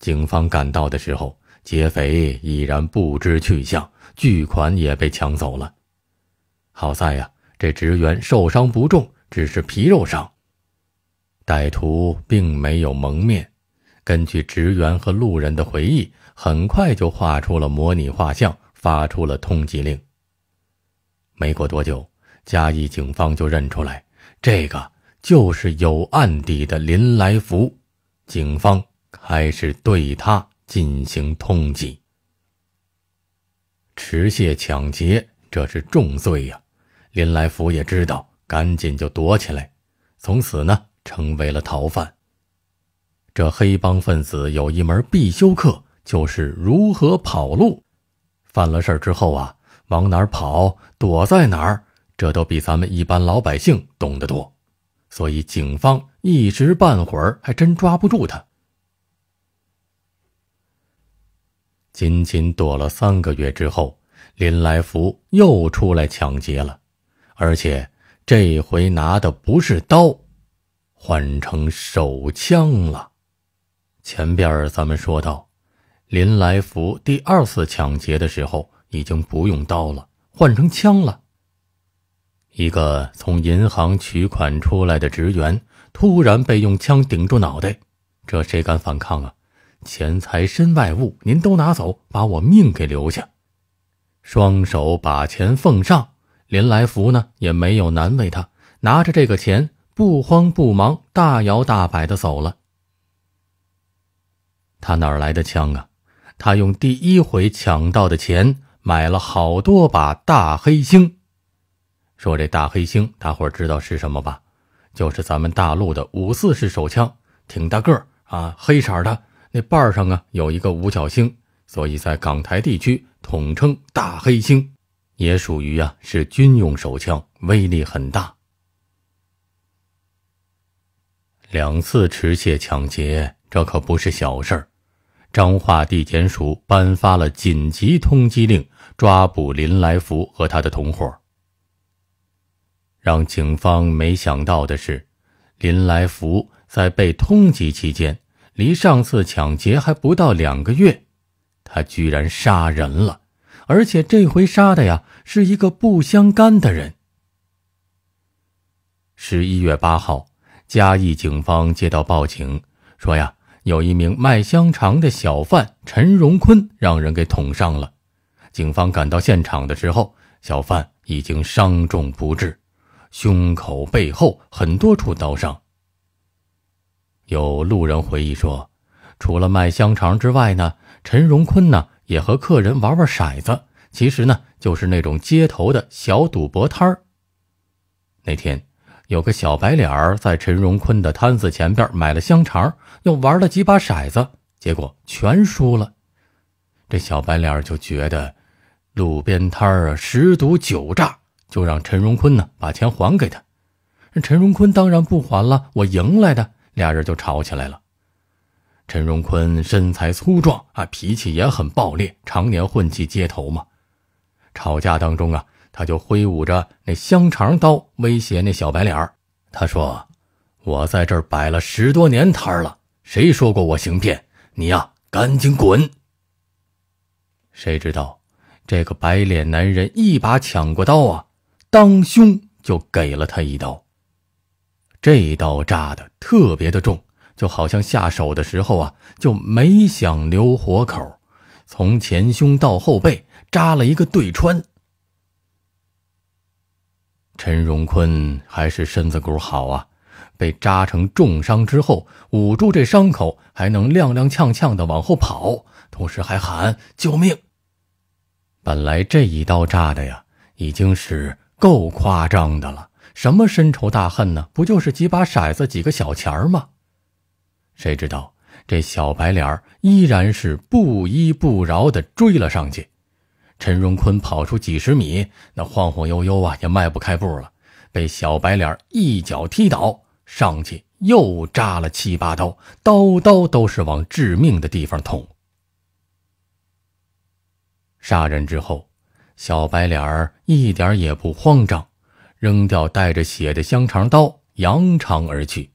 警方赶到的时候，劫匪已然不知去向，巨款也被抢走了。好在呀，这职员受伤不重，只是皮肉伤。歹徒并没有蒙面。根据职员和路人的回忆，很快就画出了模拟画像，发出了通缉令。没过多久，嘉义警方就认出来，这个就是有案底的林来福。警方开始对他进行通缉。持械抢劫，这是重罪呀！林来福也知道，赶紧就躲起来，从此呢，成为了逃犯。这黑帮分子有一门必修课，就是如何跑路。犯了事之后啊，往哪儿跑，躲在哪儿，这都比咱们一般老百姓懂得多。所以警方一时半会儿还真抓不住他。仅仅躲了三个月之后，林来福又出来抢劫了，而且这回拿的不是刀，换成手枪了。前边儿咱们说到，林来福第二次抢劫的时候已经不用刀了，换成枪了。一个从银行取款出来的职员突然被用枪顶住脑袋，这谁敢反抗啊？钱财身外物，您都拿走，把我命给留下。双手把钱奉上，林来福呢也没有难为他，拿着这个钱不慌不忙、大摇大摆的走了。他哪儿来的枪啊？他用第一回抢到的钱买了好多把大黑星，说这大黑星，大伙儿知道是什么吧？就是咱们大陆的五四式手枪，挺大个儿啊，黑色的，那把上啊有一个五角星，所以在港台地区统称大黑星，也属于啊是军用手枪，威力很大。两次持械抢劫。这可不是小事儿，彰化地检署颁发了紧急通缉令，抓捕林来福和他的同伙。让警方没想到的是，林来福在被通缉期间，离上次抢劫还不到两个月，他居然杀人了，而且这回杀的呀是一个不相干的人。十一月八号，嘉义警方接到报警，说呀。有一名卖香肠的小贩陈荣坤让人给捅伤了，警方赶到现场的时候，小贩已经伤重不治，胸口、背后很多处刀伤。有路人回忆说，除了卖香肠之外呢，陈荣坤呢也和客人玩玩骰子，其实呢就是那种街头的小赌博摊儿。那天。有个小白脸儿在陈荣坤的摊子前边买了香肠，又玩了几把骰子，结果全输了。这小白脸儿就觉得，路边摊儿啊十赌九诈，就让陈荣坤呢把钱还给他。陈荣坤当然不还了，我赢来的。俩人就吵起来了。陈荣坤身材粗壮啊，脾气也很暴烈，常年混迹街头嘛。吵架当中啊。他就挥舞着那香肠刀威胁那小白脸儿，他说：“我在这儿摆了十多年摊儿了，谁说过我行骗？你呀，赶紧滚！”谁知道这个白脸男人一把抢过刀啊，当胸就给了他一刀。这刀扎的特别的重，就好像下手的时候啊就没想留活口，从前胸到后背扎了一个对穿。陈荣坤还是身子骨好啊，被扎成重伤之后，捂住这伤口还能踉踉跄跄地往后跑，同时还喊救命。本来这一刀扎的呀，已经是够夸张的了，什么深仇大恨呢？不就是几把骰子、几个小钱儿吗？谁知道这小白脸依然是不依不饶地追了上去。陈荣坤跑出几十米，那晃晃悠悠啊，也迈不开步了，被小白脸一脚踢倒，上去又扎了七八刀，刀刀都是往致命的地方捅。杀人之后，小白脸一点也不慌张，扔掉带着血的香肠刀，扬长而去。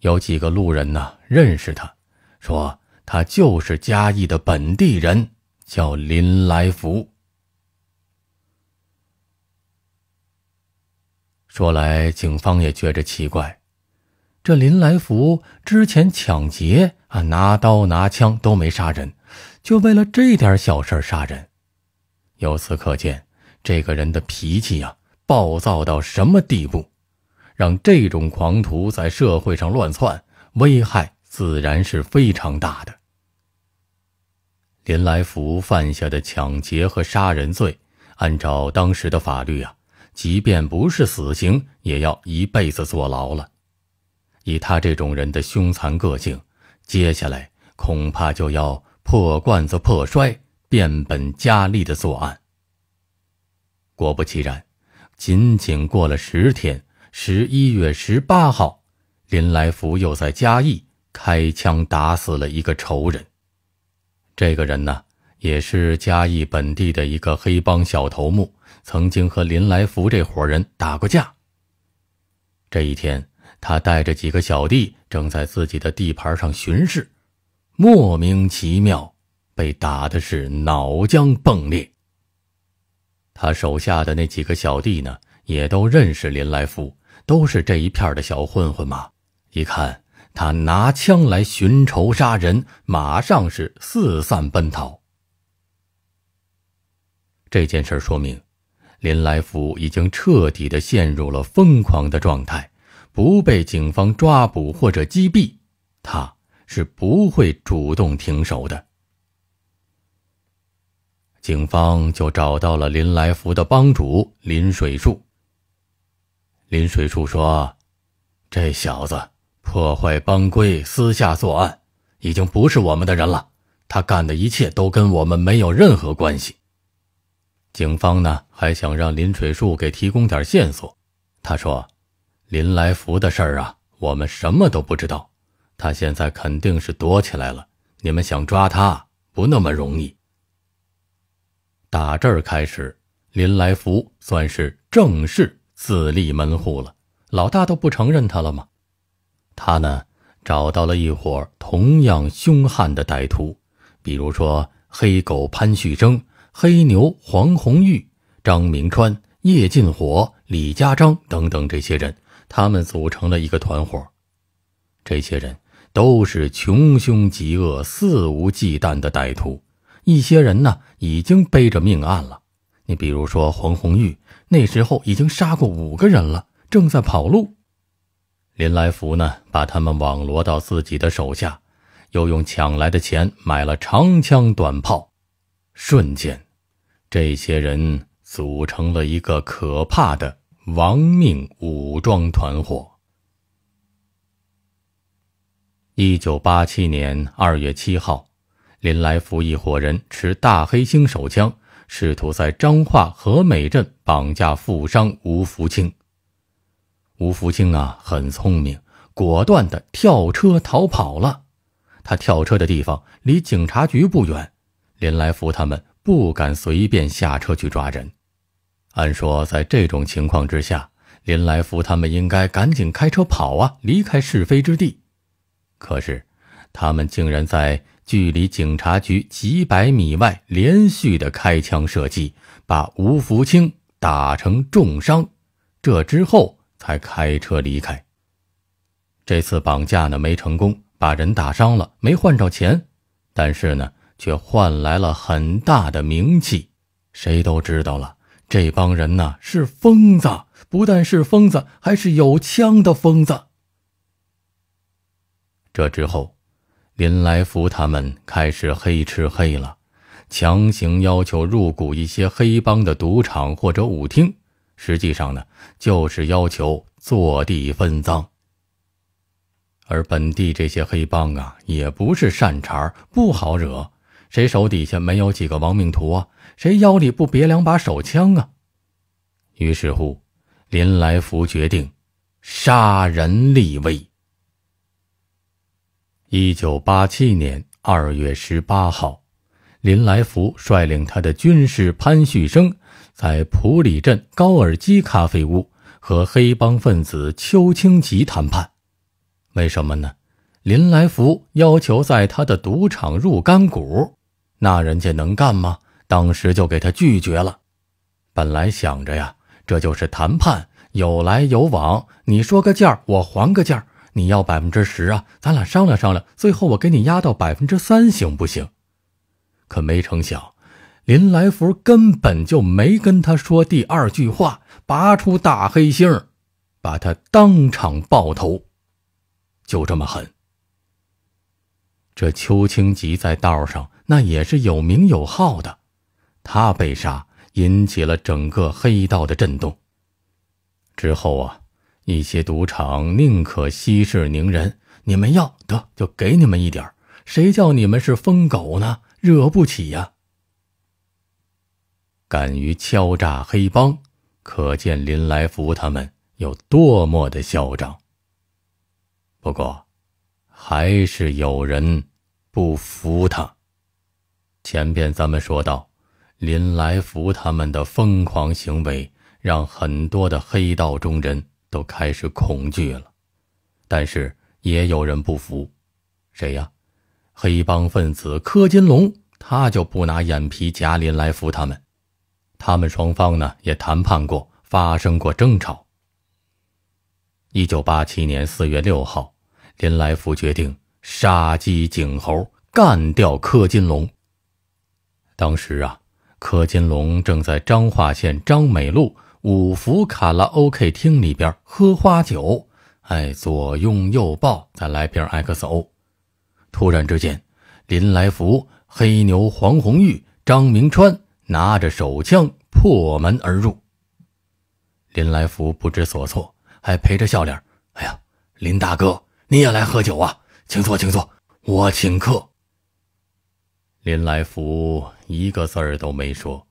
有几个路人呢，认识他，说他就是嘉义的本地人。叫林来福。说来，警方也觉着奇怪，这林来福之前抢劫啊，拿刀拿枪都没杀人，就为了这点小事杀人。由此可见，这个人的脾气啊，暴躁到什么地步，让这种狂徒在社会上乱窜，危害自然是非常大的。林来福犯下的抢劫和杀人罪，按照当时的法律啊，即便不是死刑，也要一辈子坐牢了。以他这种人的凶残个性，接下来恐怕就要破罐子破摔，变本加厉的作案。果不其然，仅仅过了十天，十一月十八号，林来福又在嘉义开枪打死了一个仇人。这个人呢，也是嘉义本地的一个黑帮小头目，曾经和林来福这伙人打过架。这一天，他带着几个小弟正在自己的地盘上巡视，莫名其妙被打的是脑浆迸裂。他手下的那几个小弟呢，也都认识林来福，都是这一片的小混混嘛。一看。他拿枪来寻仇杀人，马上是四散奔逃。这件事说明，林来福已经彻底的陷入了疯狂的状态，不被警方抓捕或者击毙，他是不会主动停手的。警方就找到了林来福的帮主林水树。林水树说：“这小子。”破坏帮规、私下作案，已经不是我们的人了。他干的一切都跟我们没有任何关系。警方呢，还想让林水树给提供点线索。他说：“林来福的事儿啊，我们什么都不知道。他现在肯定是躲起来了。你们想抓他，不那么容易。”打这儿开始，林来福算是正式自立门户了。老大都不承认他了吗？他呢，找到了一伙同样凶悍的歹徒，比如说黑狗潘旭征、黑牛黄红玉、张明川、叶进火、李家章等等这些人，他们组成了一个团伙。这些人都是穷凶极恶、肆无忌惮的歹徒，一些人呢已经背着命案了。你比如说黄红玉，那时候已经杀过五个人了，正在跑路。林来福呢，把他们网罗到自己的手下，又用抢来的钱买了长枪短炮，瞬间，这些人组成了一个可怕的亡命武装团伙。一九八七年二月七号，林来福一伙人持大黑星手枪，试图在彰化和美镇绑架富商吴福清。吴福清啊，很聪明，果断的跳车逃跑了。他跳车的地方离警察局不远，林来福他们不敢随便下车去抓人。按说，在这种情况之下，林来福他们应该赶紧开车跑啊，离开是非之地。可是，他们竟然在距离警察局几百米外连续的开枪射击，把吴福清打成重伤。这之后，才开车离开。这次绑架呢没成功，把人打伤了，没换着钱，但是呢却换来了很大的名气。谁都知道了，这帮人呢是疯子，不但是疯子，还是有枪的疯子。这之后，林来福他们开始黑吃黑了，强行要求入股一些黑帮的赌场或者舞厅。实际上呢，就是要求坐地分赃。而本地这些黑帮啊，也不是善茬，不好惹。谁手底下没有几个亡命徒啊？谁腰里不别两把手枪啊？于是乎，林来福决定杀人立威。一九八七年二月十八号，林来福率领他的军师潘旭生在普里镇高尔基咖啡屋和黑帮分子邱清吉谈判，为什么呢？林来福要求在他的赌场入干股，那人家能干吗？当时就给他拒绝了。本来想着呀，这就是谈判，有来有往，你说个价我还个价你要百分之十啊，咱俩商量商量，最后我给你压到百分之三，行不行？可没成想。林来福根本就没跟他说第二句话，拔出大黑星把他当场爆头，就这么狠。这邱清吉在道上那也是有名有号的，他被杀引起了整个黑道的震动。之后啊，一些赌场宁可息事宁人，你们要得就给你们一点谁叫你们是疯狗呢？惹不起呀。敢于敲诈黑帮，可见林来福他们有多么的嚣张。不过，还是有人不服他。前边咱们说到，林来福他们的疯狂行为，让很多的黑道中人都开始恐惧了。但是，也有人不服，谁呀？黑帮分子柯金龙，他就不拿眼皮夹林来福他们。他们双方呢也谈判过，发生过争吵。一九八七年四月六号，林来福决定杀鸡儆猴，干掉柯金龙。当时啊，柯金龙正在彰化县彰美路五福卡拉 OK 厅里边喝花酒，哎，左拥右抱，再来瓶 XO。突然之间，林来福、黑牛、黄红玉、张明川。拿着手枪破门而入，林来福不知所措，还陪着笑脸：“哎呀，林大哥，你也来喝酒啊，请坐，请坐，我请客。”林来福一个字儿都没说，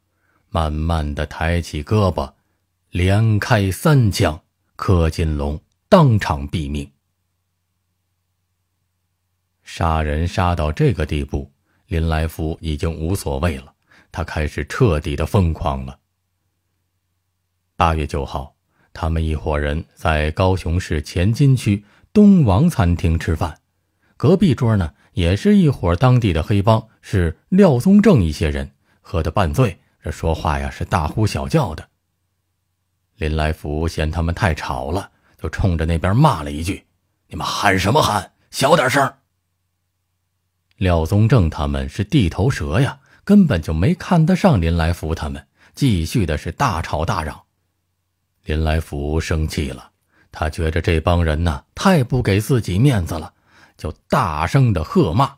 慢慢的抬起胳膊，连开三枪，柯金龙当场毙命。杀人杀到这个地步，林来福已经无所谓了。他开始彻底的疯狂了。八月九号，他们一伙人在高雄市前金区东王餐厅吃饭，隔壁桌呢也是一伙当地的黑帮，是廖宗正一些人，喝的半醉，这说话呀是大呼小叫的。林来福嫌他们太吵了，就冲着那边骂了一句：“你们喊什么喊？小点声！”廖宗正他们是地头蛇呀。根本就没看得上林来福，他们继续的是大吵大嚷。林来福生气了，他觉着这帮人呢太不给自己面子了，就大声的喝骂。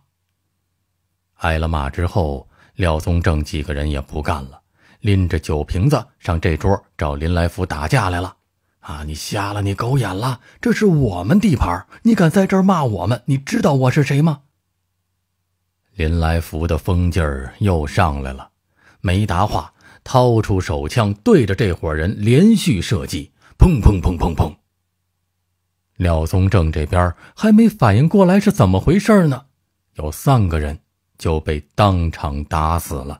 挨了骂之后，廖宗正几个人也不干了，拎着酒瓶子上这桌找林来福打架来了。啊，你瞎了你狗眼了，这是我们地盘，你敢在这儿骂我们？你知道我是谁吗？林来福的疯劲儿又上来了，没答话，掏出手枪对着这伙人连续射击，砰砰砰砰砰。廖宗正这边还没反应过来是怎么回事呢，有三个人就被当场打死了。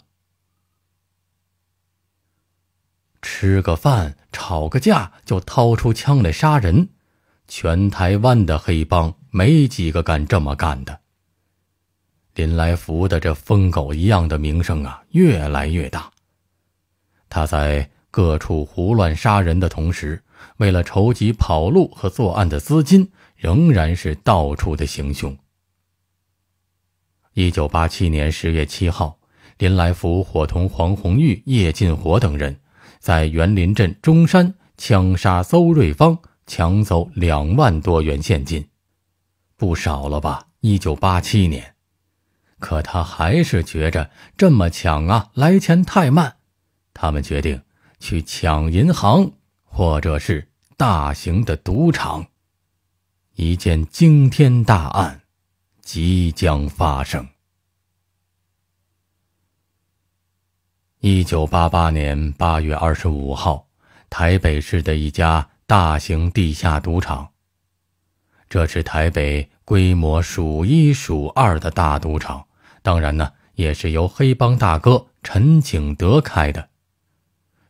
吃个饭，吵个架，就掏出枪来杀人，全台湾的黑帮没几个敢这么干的。林来福的这疯狗一样的名声啊越来越大。他在各处胡乱杀人的同时，为了筹集跑路和作案的资金，仍然是到处的行凶。一九八七年十月七号，林来福伙同黄红玉、叶进火等人，在园林镇中山枪杀邹瑞芳，抢走两万多元现金，不少了吧？一九八七年。可他还是觉着这么抢啊，来钱太慢。他们决定去抢银行，或者是大型的赌场。一件惊天大案即将发生。一九八八年八月二十五号，台北市的一家大型地下赌场，这是台北规模数一数二的大赌场。当然呢，也是由黑帮大哥陈景德开的。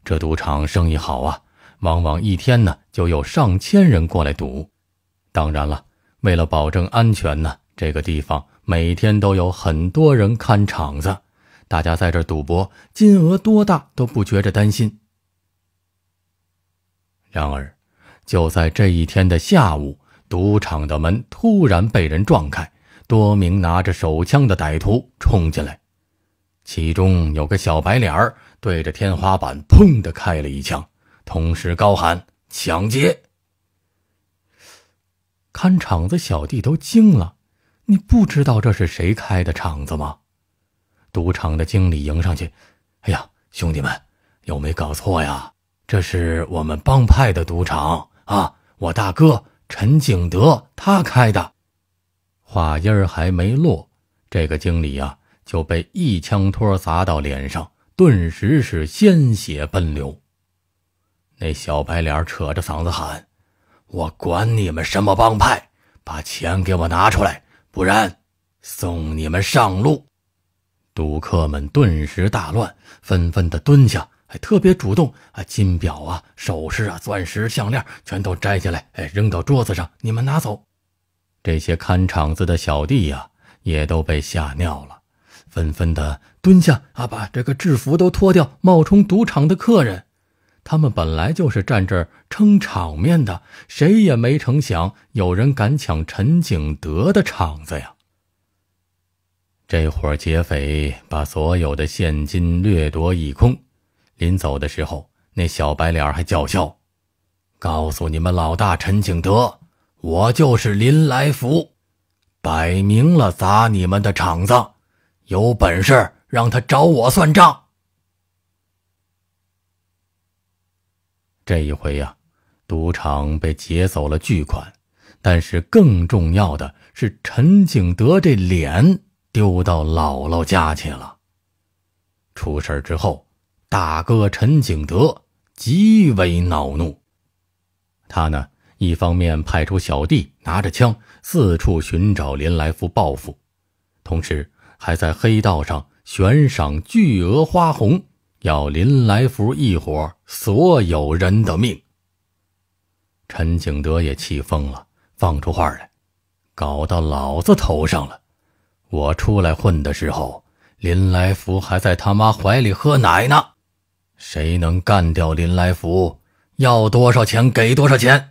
这赌场生意好啊，往往一天呢就有上千人过来赌。当然了，为了保证安全呢，这个地方每天都有很多人看场子。大家在这赌博，金额多大都不觉着担心。然而，就在这一天的下午，赌场的门突然被人撞开。多名拿着手枪的歹徒冲进来，其中有个小白脸儿对着天花板砰的开了一枪，同时高喊：“抢劫！”看场子小弟都惊了。你不知道这是谁开的场子吗？赌场的经理迎上去：“哎呀，兄弟们，有没搞错呀？这是我们帮派的赌场啊！我大哥陈景德他开的。”话音儿还没落，这个经理啊就被一枪托砸到脸上，顿时是鲜血奔流。那小白脸扯着嗓子喊：“我管你们什么帮派，把钱给我拿出来，不然送你们上路！”赌客们顿时大乱，纷纷的蹲下，还特别主动啊，金表啊、首饰啊、钻石项链全都摘下来，哎，扔到桌子上，你们拿走。这些看场子的小弟呀，也都被吓尿了，纷纷的蹲下，啊，把这个制服都脱掉，冒充赌场的客人。他们本来就是站这儿撑场面的，谁也没成想有人敢抢陈景德的场子呀。这伙劫匪把所有的现金掠夺一空，临走的时候，那小白脸还叫嚣：“告诉你们老大陈景德。”我就是林来福，摆明了砸你们的场子，有本事让他找我算账。这一回呀，赌场被劫走了巨款，但是更重要的是，陈景德这脸丢到姥姥家去了。出事之后，大哥陈景德极为恼怒，他呢。一方面派出小弟拿着枪四处寻找林来福报复，同时还在黑道上悬赏巨额花红，要林来福一伙所有人的命。陈景德也气疯了，放出话来：“搞到老子头上了！我出来混的时候，林来福还在他妈怀里喝奶呢。谁能干掉林来福，要多少钱给多少钱。”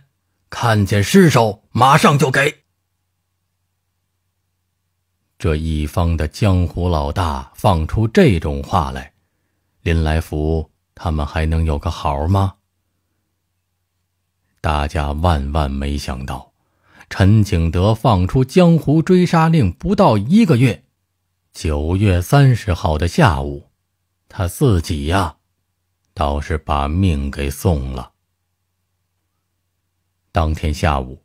看见尸首，马上就给。这一方的江湖老大放出这种话来，林来福他们还能有个好吗？大家万万没想到，陈景德放出江湖追杀令不到一个月，九月三十号的下午，他自己呀，倒是把命给送了。当天下午，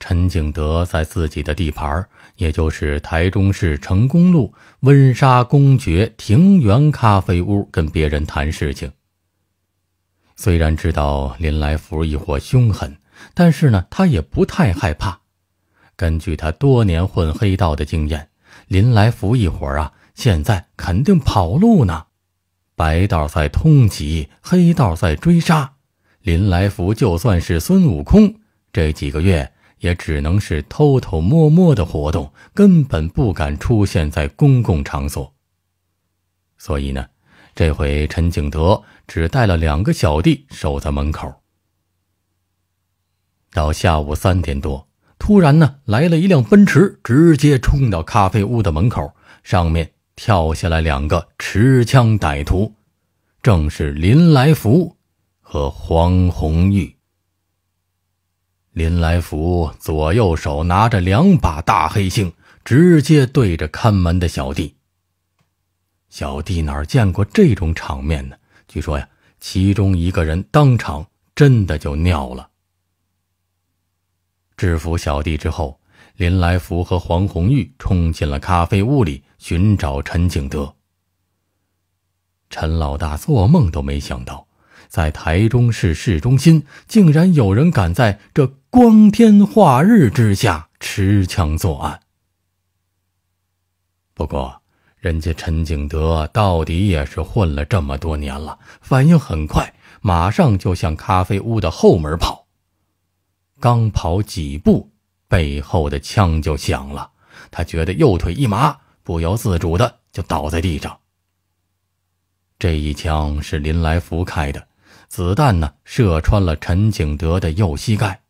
陈景德在自己的地盘，也就是台中市成功路温莎公爵庭园咖啡屋，跟别人谈事情。虽然知道林来福一伙凶狠，但是呢，他也不太害怕。根据他多年混黑道的经验，林来福一伙啊，现在肯定跑路呢。白道在通缉，黑道在追杀，林来福就算是孙悟空。这几个月也只能是偷偷摸摸的活动，根本不敢出现在公共场所。所以呢，这回陈景德只带了两个小弟守在门口。到下午三点多，突然呢，来了一辆奔驰，直接冲到咖啡屋的门口，上面跳下来两个持枪歹徒，正是林来福和黄红玉。林来福左右手拿着两把大黑杏，直接对着看门的小弟。小弟哪见过这种场面呢？据说呀，其中一个人当场真的就尿了。制服小弟之后，林来福和黄红玉冲进了咖啡屋里寻找陈景德。陈老大做梦都没想到。在台中市市中心，竟然有人敢在这光天化日之下持枪作案。不过，人家陈景德到底也是混了这么多年了，反应很快，马上就向咖啡屋的后门跑。刚跑几步，背后的枪就响了，他觉得右腿一麻，不由自主的就倒在地上。这一枪是林来福开的。子弹呢？射穿了陈景德的右膝盖。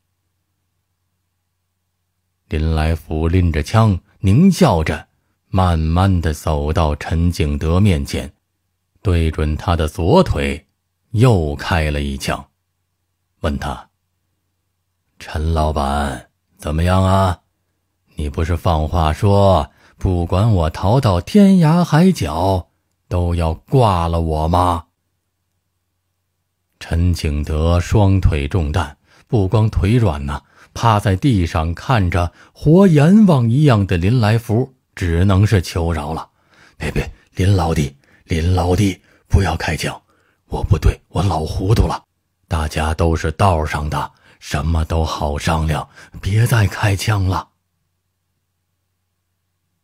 林来福拎着枪，狞笑着，慢慢的走到陈景德面前，对准他的左腿，又开了一枪，问他：“陈老板怎么样啊？你不是放话说，不管我逃到天涯海角，都要挂了我吗？”陈景德双腿中弹，不光腿软呐，趴在地上看着活阎王一样的林来福，只能是求饶了。“别别，林老弟，林老弟，不要开枪，我不对，我老糊涂了。大家都是道上的，什么都好商量，别再开枪了。”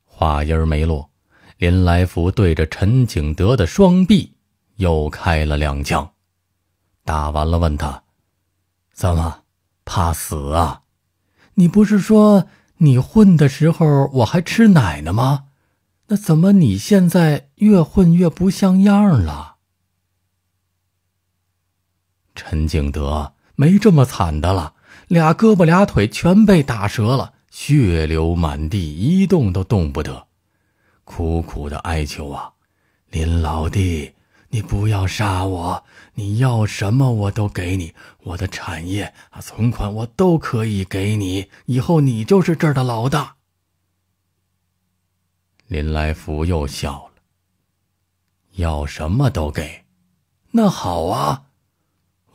话音没落，林来福对着陈景德的双臂又开了两枪。打完了，问他：“怎么怕死啊？你不是说你混的时候我还吃奶呢吗？那怎么你现在越混越不像样了？”陈景德没这么惨的了，俩胳膊俩腿全被打折了，血流满地，一动都动不得，苦苦的哀求啊：“林老弟，你不要杀我。”你要什么我都给你，我的产业啊，存款我都可以给你。以后你就是这儿的老大。林来福又笑了，要什么都给，那好啊，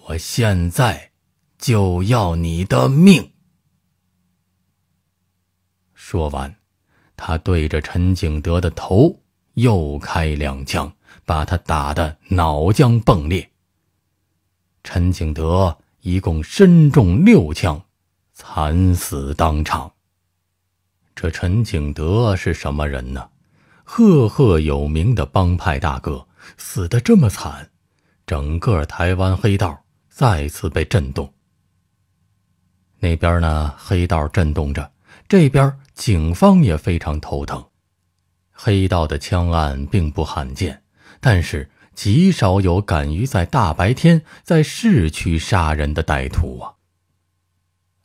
我现在就要你的命。说完，他对着陈景德的头又开两枪，把他打的脑浆迸裂。陈景德一共身中六枪，惨死当场。这陈景德是什么人呢？赫赫有名的帮派大哥，死得这么惨，整个台湾黑道再次被震动。那边呢，黑道震动着，这边警方也非常头疼。黑道的枪案并不罕见，但是。极少有敢于在大白天在市区杀人的歹徒啊。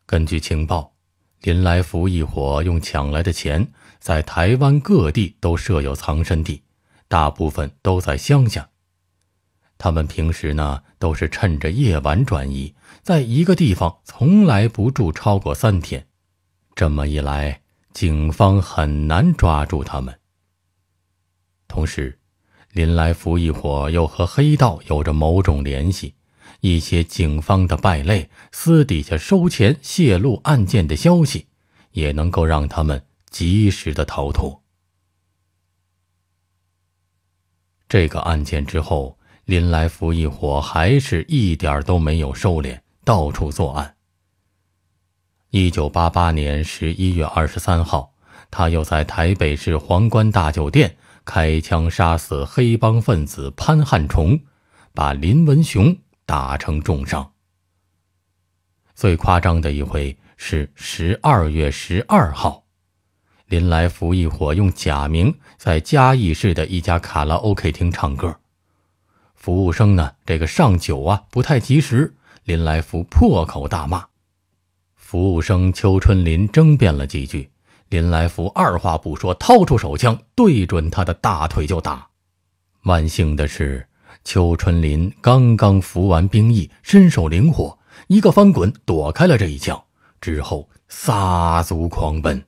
根据情报，林来福一伙用抢来的钱，在台湾各地都设有藏身地，大部分都在乡下。他们平时呢，都是趁着夜晚转移，在一个地方从来不住超过三天。这么一来，警方很难抓住他们。同时，林来福一伙又和黑道有着某种联系，一些警方的败类私底下收钱泄露案件的消息，也能够让他们及时的逃脱。这个案件之后，林来福一伙还是一点儿都没有收敛，到处作案。一九八八年十一月二十三号，他又在台北市皇冠大酒店。开枪杀死黑帮分子潘汉崇，把林文雄打成重伤。最夸张的一回是十二月十二号，林来福一伙用假名在嘉义市的一家卡拉 OK 厅唱歌，服务生呢这个上酒啊不太及时，林来福破口大骂，服务生邱春林争辩了几句。林来福二话不说，掏出手枪对准他的大腿就打。万幸的是，邱春林刚刚服完兵役，身手灵活，一个翻滚躲开了这一枪。之后撒足狂奔。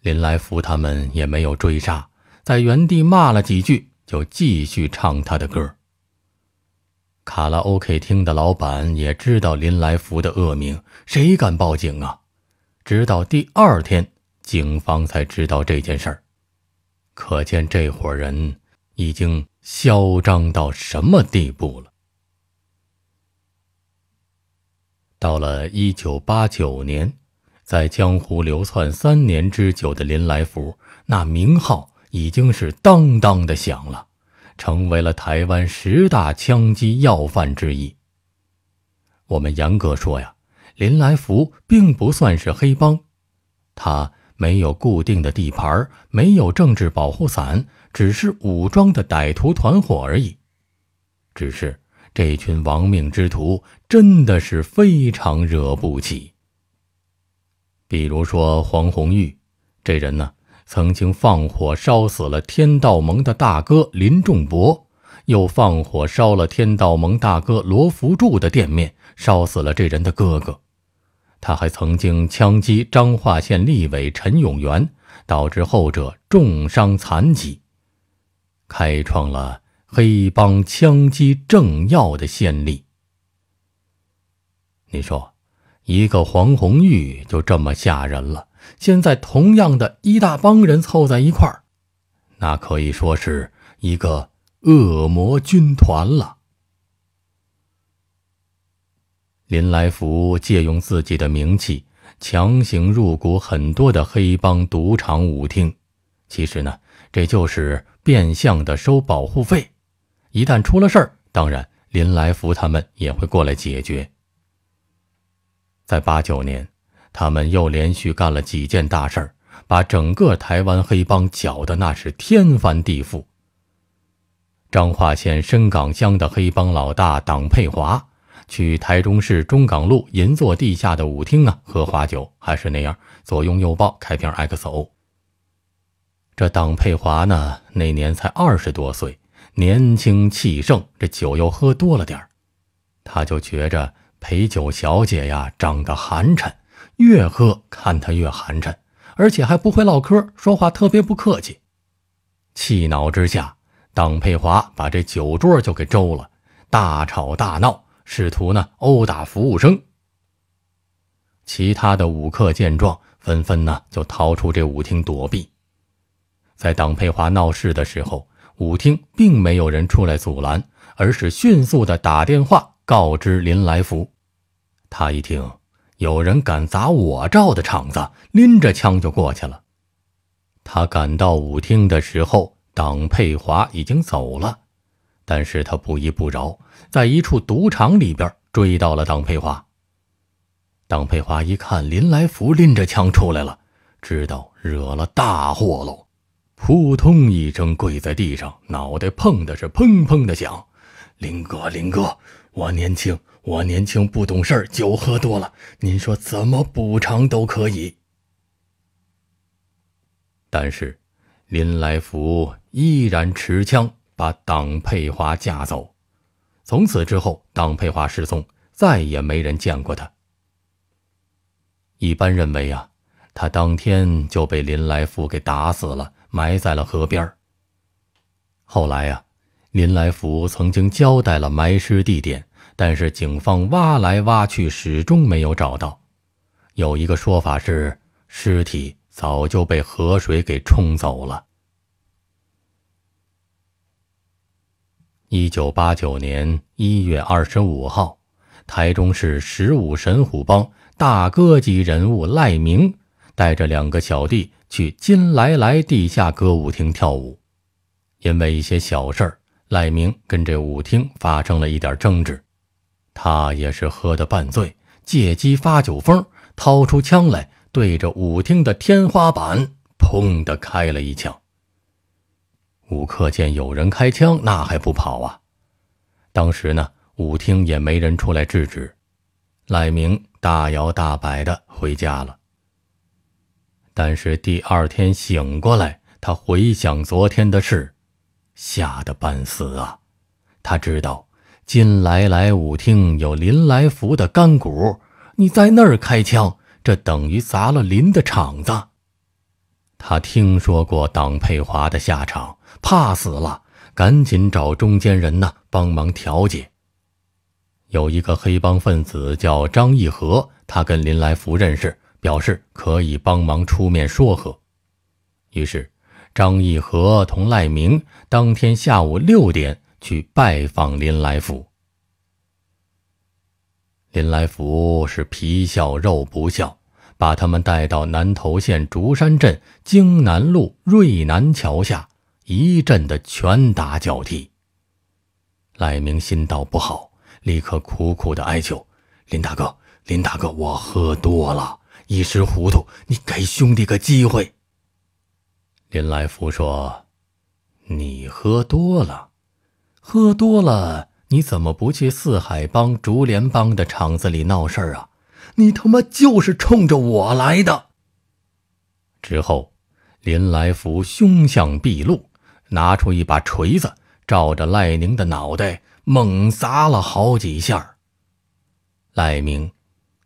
林来福他们也没有追杀，在原地骂了几句，就继续唱他的歌。卡拉 OK 厅的老板也知道林来福的恶名，谁敢报警啊？直到第二天，警方才知道这件事儿，可见这伙人已经嚣张到什么地步了。到了一九八九年，在江湖流窜三年之久的林来福，那名号已经是当当的响了，成为了台湾十大枪击要犯之一。我们严格说呀。林来福并不算是黑帮，他没有固定的地盘，没有政治保护伞，只是武装的歹徒团伙而已。只是这群亡命之徒真的是非常惹不起。比如说黄红玉，这人呢，曾经放火烧死了天道盟的大哥林仲博，又放火烧了天道盟大哥罗福柱的店面，烧死了这人的哥哥。他还曾经枪击彰化县立委陈永元，导致后者重伤残疾，开创了黑帮枪击政要的先例。你说，一个黄红玉就这么吓人了？现在同样的一大帮人凑在一块儿，那可以说是一个恶魔军团了。林来福借用自己的名气，强行入股很多的黑帮赌场舞厅，其实呢，这就是变相的收保护费。一旦出了事儿，当然林来福他们也会过来解决。在八九年，他们又连续干了几件大事儿，把整个台湾黑帮搅得那是天翻地覆。彰化县深港乡的黑帮老大党佩华。去台中市中港路银座地下的舞厅啊，喝花酒还是那样，左拥右抱，开瓶 XO。这党佩华呢，那年才二十多岁，年轻气盛，这酒又喝多了点他就觉着陪酒小姐呀长得寒碜，越喝看她越寒碜，而且还不会唠嗑，说话特别不客气。气恼之下，党佩华把这酒桌就给周了，大吵大闹。试图呢殴打服务生。其他的舞客见状，纷纷呢就逃出这舞厅躲避。在党佩华闹事的时候，舞厅并没有人出来阻拦，而是迅速的打电话告知林来福。他一听有人敢砸我照的场子，拎着枪就过去了。他赶到舞厅的时候，党佩华已经走了，但是他不依不饶。在一处赌场里边儿追到了党佩华。党佩华一看林来福拎着枪出来了，知道惹了大祸喽，扑通一声跪在地上，脑袋碰的是砰砰的响。“林哥，林哥，我年轻，我年轻不懂事儿，酒喝多了，您说怎么补偿都可以。”但是林来福依然持枪把党佩华架走。从此之后，党佩华失踪，再也没人见过他。一般认为啊，他当天就被林来福给打死了，埋在了河边后来啊，林来福曾经交代了埋尸地点，但是警方挖来挖去，始终没有找到。有一个说法是，尸体早就被河水给冲走了。一九八九年一月二十五号，台中市十五神虎帮大哥级人物赖明带着两个小弟去金来来地下歌舞厅跳舞，因为一些小事儿，赖明跟这舞厅发生了一点争执，他也是喝得半醉，借机发酒疯，掏出枪来对着舞厅的天花板，砰的开了一枪。舞客见有人开枪，那还不跑啊！当时呢，舞厅也没人出来制止，赖明大摇大摆的回家了。但是第二天醒过来，他回想昨天的事，吓得半死啊！他知道金来来舞厅有林来福的干股，你在那儿开枪，这等于砸了林的场子。他听说过党佩华的下场。怕死了，赶紧找中间人呢帮忙调解。有一个黑帮分子叫张义和，他跟林来福认识，表示可以帮忙出面说和。于是，张义和同赖明当天下午六点去拜访林来福。林来福是皮笑肉不笑，把他们带到南投县竹山镇经南路瑞南桥下。一阵的拳打脚踢，赖明心道不好，立刻苦苦的哀求：“林大哥，林大哥，我喝多了，一时糊涂，你给兄弟个机会。”林来福说：“你喝多了，喝多了，你怎么不去四海帮、竹联帮的场子里闹事儿啊？你他妈就是冲着我来的。”之后，林来福凶相毕露。拿出一把锤子，照着赖宁的脑袋猛砸了好几下。赖宁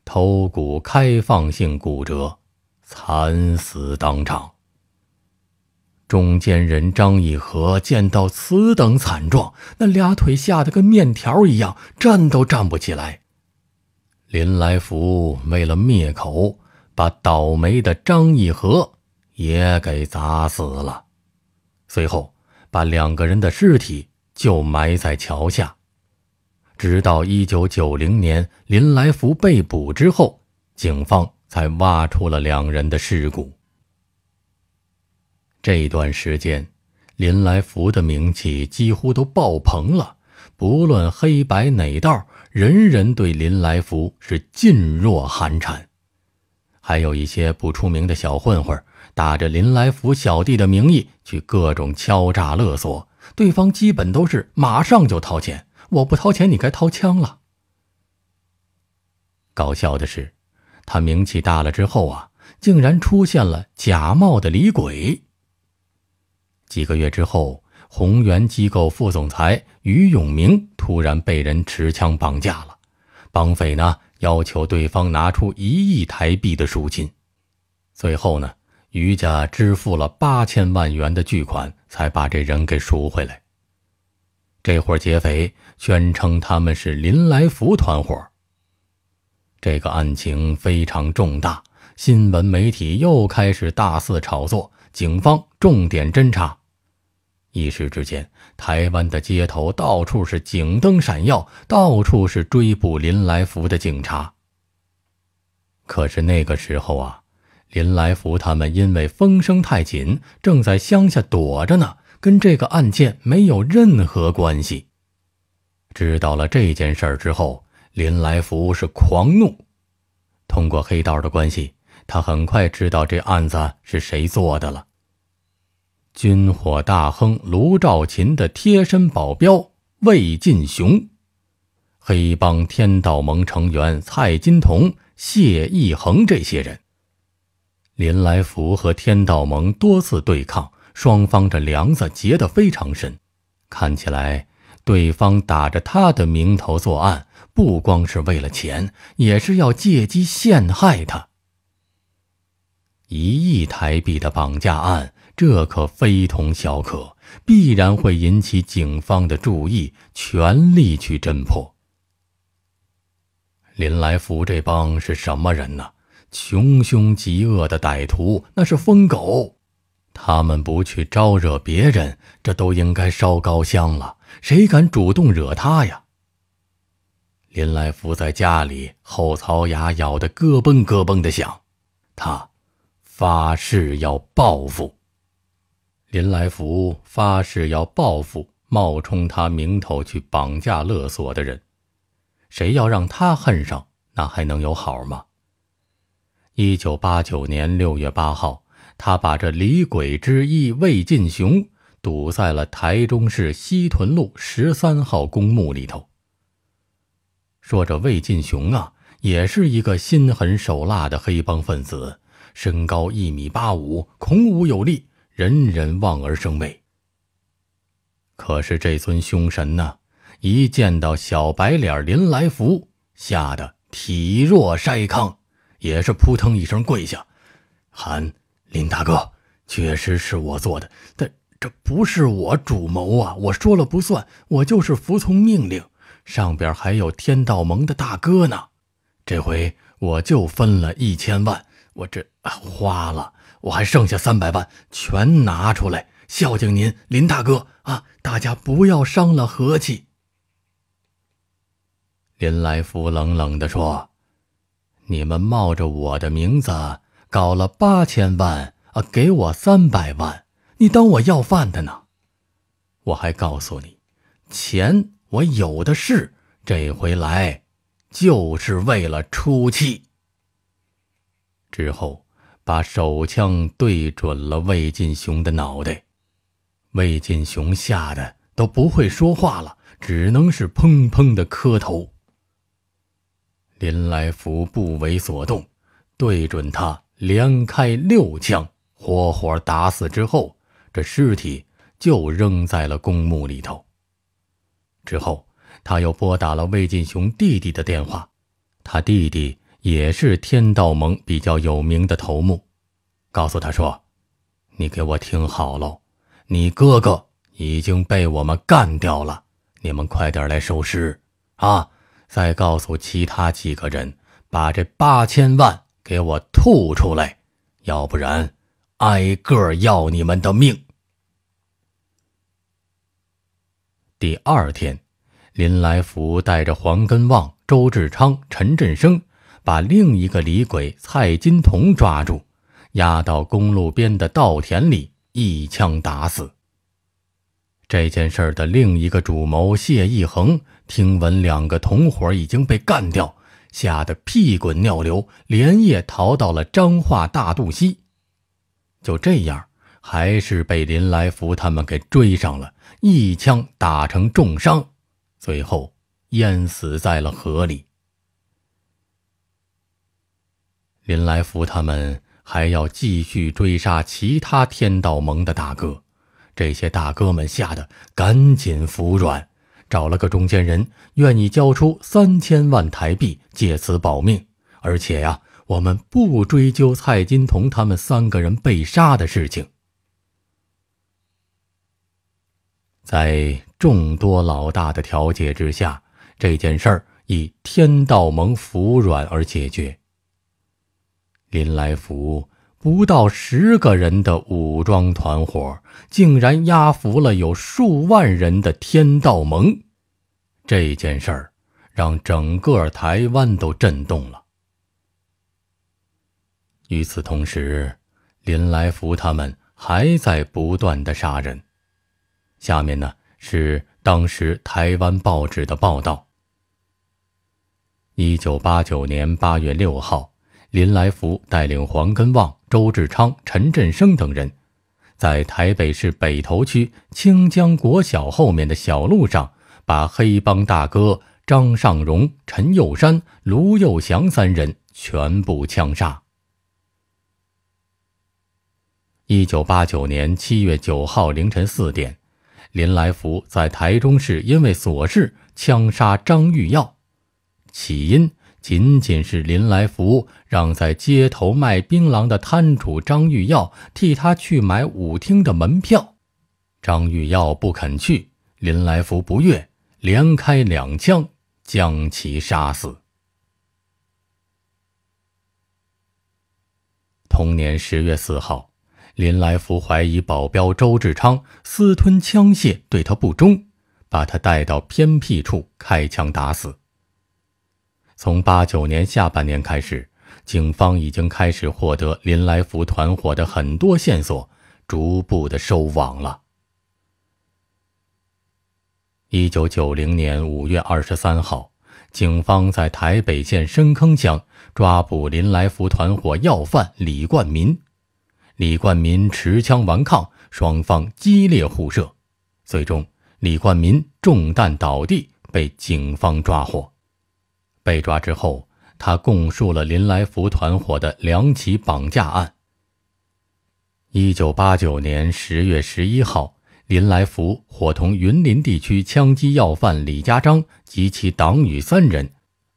头骨开放性骨折，惨死当场。中间人张义和见到此等惨状，那俩腿吓得跟面条一样，站都站不起来。林来福为了灭口，把倒霉的张义和也给砸死了。随后。把两个人的尸体就埋在桥下，直到一九九零年林来福被捕之后，警方才挖出了两人的尸骨。这段时间，林来福的名气几乎都爆棚了，不论黑白哪道，人人对林来福是噤若寒蝉，还有一些不出名的小混混儿。打着林来福小弟的名义去各种敲诈勒索，对方基本都是马上就掏钱。我不掏钱，你该掏枪了。搞笑的是，他名气大了之后啊，竟然出现了假冒的李鬼。几个月之后，宏源机构副总裁于永明突然被人持枪绑架了，绑匪呢要求对方拿出一亿台币的赎金，最后呢。于家支付了八千万元的巨款，才把这人给赎回来。这伙劫匪宣称他们是林来福团伙。这个案情非常重大，新闻媒体又开始大肆炒作，警方重点侦查。一时之间，台湾的街头到处是警灯闪耀，到处是追捕林来福的警察。可是那个时候啊。林来福他们因为风声太紧，正在乡下躲着呢，跟这个案件没有任何关系。知道了这件事儿之后，林来福是狂怒。通过黑道的关系，他很快知道这案子是谁做的了。军火大亨卢兆勤的贴身保镖魏进雄、黑帮天道盟成员蔡金童、谢义恒这些人。林来福和天道盟多次对抗，双方这梁子结得非常深。看起来，对方打着他的名头作案，不光是为了钱，也是要借机陷害他。一亿台币的绑架案，这可非同小可，必然会引起警方的注意，全力去侦破。林来福这帮是什么人呢？穷凶极恶的歹徒，那是疯狗，他们不去招惹别人，这都应该烧高香了。谁敢主动惹他呀？林来福在家里后槽牙咬得咯嘣咯嘣的响，他发誓要报复。林来福发誓要报复冒充他名头去绑架勒索的人，谁要让他恨上，那还能有好吗？一九八九年六月八号，他把这李鬼之一魏进雄堵在了台中市西屯路十三号公墓里头。说这魏进雄啊，也是一个心狠手辣的黑帮分子，身高一米八五，孔武有力，人人望而生畏。可是这尊凶神呢，一见到小白脸林来福，吓得体弱筛糠。也是扑腾一声跪下，喊林大哥，确实是我做的，但这不是我主谋啊！我说了不算，我就是服从命令。上边还有天道盟的大哥呢，这回我就分了一千万，我这花了，我还剩下三百万，全拿出来孝敬您，林大哥啊！大家不要伤了和气。林来福冷冷地说。你们冒着我的名字搞了八千万啊，给我三百万，你当我要饭的呢？我还告诉你，钱我有的是，这回来就是为了出气。之后，把手枪对准了魏进雄的脑袋，魏进雄吓得都不会说话了，只能是砰砰的磕头。林来福不为所动，对准他连开六枪，活活打死之后，这尸体就扔在了公墓里头。之后，他又拨打了魏进雄弟弟的电话，他弟弟也是天道盟比较有名的头目，告诉他说：“你给我听好喽，你哥哥已经被我们干掉了，你们快点来收尸啊。”再告诉其他几个人，把这八千万给我吐出来，要不然，挨个要你们的命。第二天，林来福带着黄根旺、周志昌、陈振生，把另一个李鬼蔡金童抓住，押到公路边的稻田里，一枪打死。这件事的另一个主谋谢一恒，听闻两个同伙已经被干掉，吓得屁滚尿流，连夜逃到了彰化大渡溪。就这样，还是被林来福他们给追上了，一枪打成重伤，最后淹死在了河里。林来福他们还要继续追杀其他天道盟的大哥。这些大哥们吓得赶紧服软，找了个中间人，愿意交出三千万台币，借此保命。而且呀，我们不追究蔡金童他们三个人被杀的事情。在众多老大的调解之下，这件事儿以天道盟服软而解决。林来福。不到十个人的武装团伙，竟然压服了有数万人的天道盟，这件事儿让整个台湾都震动了。与此同时，林来福他们还在不断的杀人。下面呢是当时台湾报纸的报道：，一九八九年八月六号。林来福带领黄根旺、周志昌、陈振生等人，在台北市北投区清江国小后面的小路上，把黑帮大哥张尚荣、陈佑山、卢佑祥三人全部枪杀。一九八九年七月九号凌晨四点，林来福在台中市因为琐事枪杀张玉耀，起因。仅仅是林来福让在街头卖槟榔的摊主张玉耀替他去买舞厅的门票，张玉耀不肯去，林来福不悦，连开两枪将其杀死。同年十月四号，林来福怀疑保镖周志昌私吞枪械，对他不忠，把他带到偏僻处开枪打死。从八九年下半年开始，警方已经开始获得林来福团伙的很多线索，逐步的收网了。一九九零年五月二十三号，警方在台北县深坑乡抓捕林来福团伙要犯李冠民，李冠民持枪顽抗，双方激烈互射，最终李冠民中弹倒地，被警方抓获。被抓之后，他供述了林来福团伙的两起绑架案。一九八九年十月十一号，林来福伙同云林地区枪击要犯李家章及其党羽三人，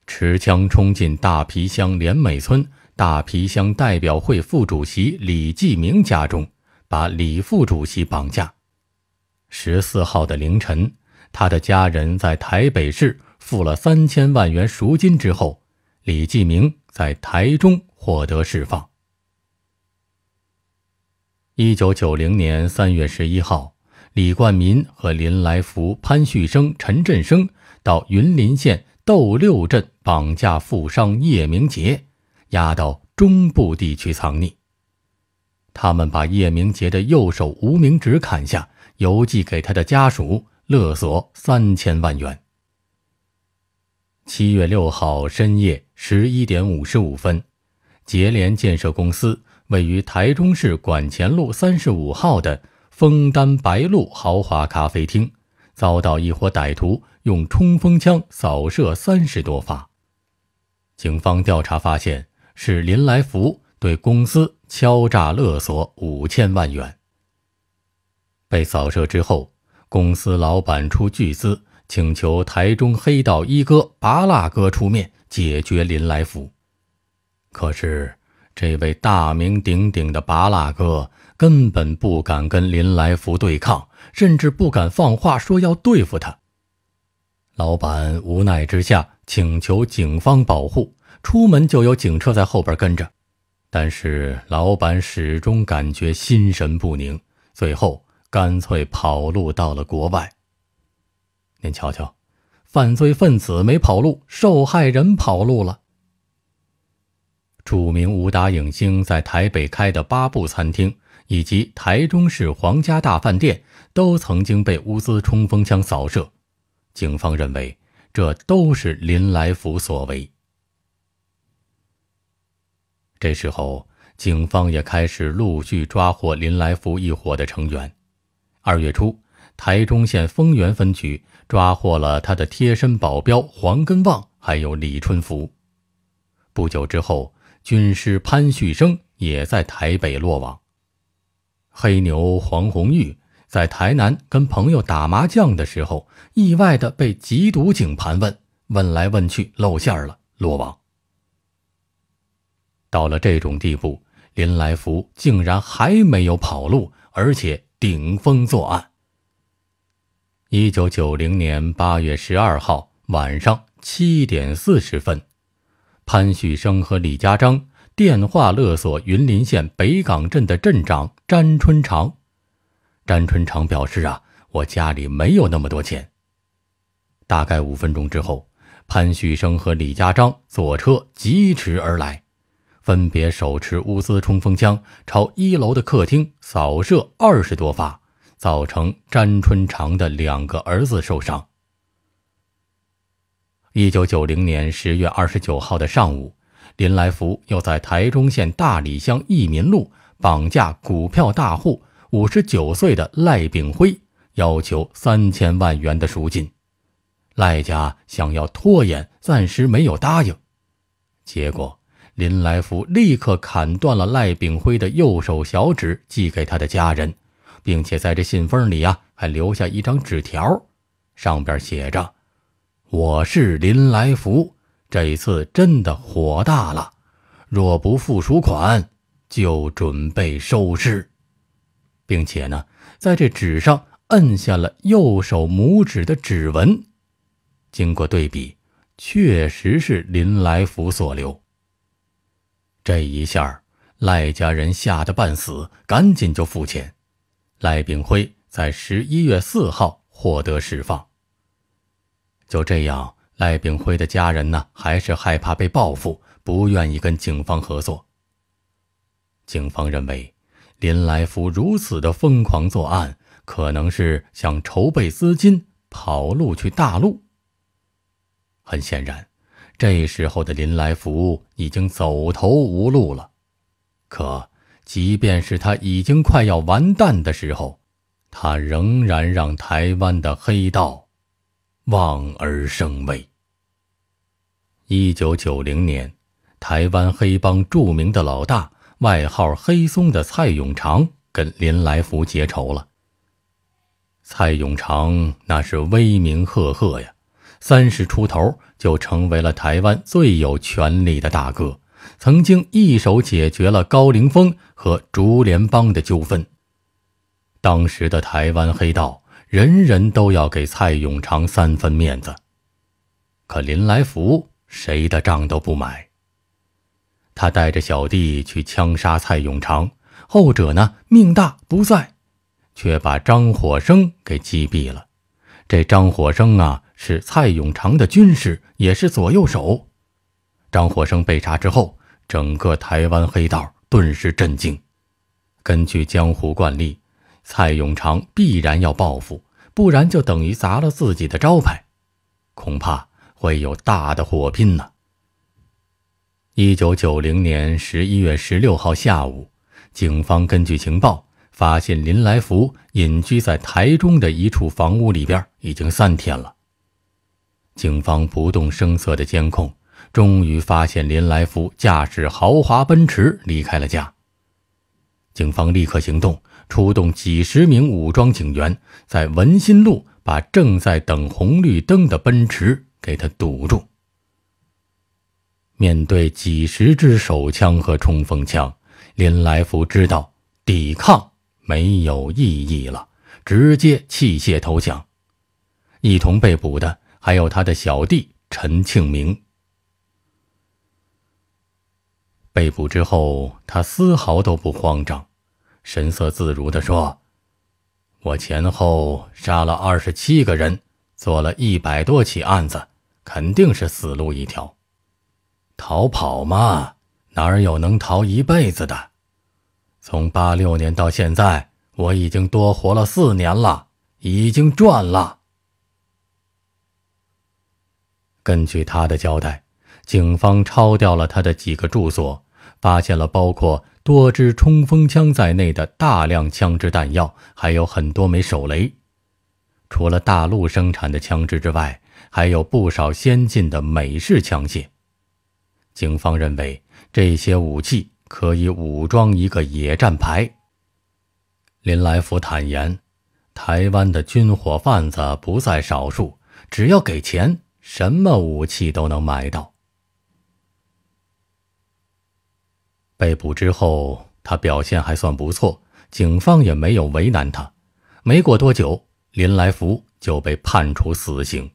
持枪冲进大皮乡联美村大皮乡代表会副主席李继明家中，把李副主席绑架。十四号的凌晨，他的家人在台北市。付了三千万元赎金之后，李继明在台中获得释放。一九九零年三月十一号，李冠民和林来福、潘旭升、陈振生到云林县斗六镇绑架富商叶明杰，押到中部地区藏匿。他们把叶明杰的右手无名指砍下，邮寄给他的家属，勒索三千万元。七月六号深夜十一点五十五分，捷联建设公司位于台中市管前路三十五号的枫丹白露豪华咖啡厅，遭到一伙歹徒用冲锋枪扫射三十多发。警方调查发现，是林来福对公司敲诈勒索五千万元。被扫射之后，公司老板出巨资。请求台中黑道一哥拔辣哥出面解决林来福，可是这位大名鼎鼎的拔辣哥根本不敢跟林来福对抗，甚至不敢放话说要对付他。老板无奈之下请求警方保护，出门就有警车在后边跟着，但是老板始终感觉心神不宁，最后干脆跑路到了国外。您瞧瞧，犯罪分子没跑路，受害人跑路了。著名武打影星在台北开的八部餐厅，以及台中市皇家大饭店，都曾经被乌兹冲锋枪扫射，警方认为这都是林来福所为。这时候，警方也开始陆续抓获林来福一伙的成员。二月初，台中县丰原分局。抓获了他的贴身保镖黄根旺，还有李春福。不久之后，军师潘旭生也在台北落网。黑牛黄红玉在台南跟朋友打麻将的时候，意外的被缉毒警盘问，问来问去露馅了，落网。到了这种地步，林来福竟然还没有跑路，而且顶风作案。一九九零年八月十二号晚上七点四十分，潘旭升和李家章电话勒索云林县北港镇的镇长詹春长。詹春长表示：“啊，我家里没有那么多钱。”大概五分钟之后，潘旭升和李家章坐车疾驰而来，分别手持乌兹冲锋枪朝一楼的客厅扫射二十多发。造成詹春长的两个儿子受伤。一九九零年十月二十九号的上午，林来福又在台中县大里乡益民路绑架股票大户五十九岁的赖炳辉，要求三千万元的赎金。赖家想要拖延，暂时没有答应。结果，林来福立刻砍断了赖炳辉的右手小指，寄给他的家人。并且在这信封里啊，还留下一张纸条，上边写着：“我是林来福，这一次真的火大了，若不付赎款，就准备收尸。”并且呢，在这纸上摁下了右手拇指的指纹，经过对比，确实是林来福所留。这一下，赖家人吓得半死，赶紧就付钱。赖炳辉在十一月四号获得释放。就这样，赖炳辉的家人呢，还是害怕被报复，不愿意跟警方合作。警方认为，林来福如此的疯狂作案，可能是想筹备资金跑路去大陆。很显然，这时候的林来福已经走投无路了，可。即便是他已经快要完蛋的时候，他仍然让台湾的黑道望而生畏。一九九零年，台湾黑帮著名的老大，外号“黑松”的蔡永长跟林来福结仇了。蔡永长那是威名赫赫呀，三十出头就成为了台湾最有权力的大哥。曾经一手解决了高凌风和竹联帮的纠纷，当时的台湾黑道人人都要给蔡永长三分面子，可林来福谁的账都不买。他带着小弟去枪杀蔡永长，后者呢命大不在，却把张火生给击毙了。这张火生啊是蔡永长的军师，也是左右手。张火生被杀之后。整个台湾黑道顿时震惊。根据江湖惯例，蔡永长必然要报复，不然就等于砸了自己的招牌，恐怕会有大的火拼呢。一九九零年十一月十六号下午，警方根据情报发现林来福隐居在台中的一处房屋里边，已经三天了。警方不动声色的监控。终于发现林来福驾驶豪华奔驰离开了家。警方立刻行动，出动几十名武装警员，在文新路把正在等红绿灯的奔驰给他堵住。面对几十支手枪和冲锋枪，林来福知道抵抗没有意义了，直接弃械投降。一同被捕的还有他的小弟陈庆明。被捕之后，他丝毫都不慌张，神色自如的说：“我前后杀了二十七个人，做了一百多起案子，肯定是死路一条。逃跑嘛，哪有能逃一辈子的？从八六年到现在，我已经多活了四年了，已经赚了。”根据他的交代，警方抄掉了他的几个住所。发现了包括多支冲锋枪在内的大量枪支弹药，还有很多枚手雷。除了大陆生产的枪支之外，还有不少先进的美式枪械。警方认为这些武器可以武装一个野战排。林来福坦言，台湾的军火贩子不在少数，只要给钱，什么武器都能买到。被捕之后，他表现还算不错，警方也没有为难他。没过多久，林来福就被判处死刑。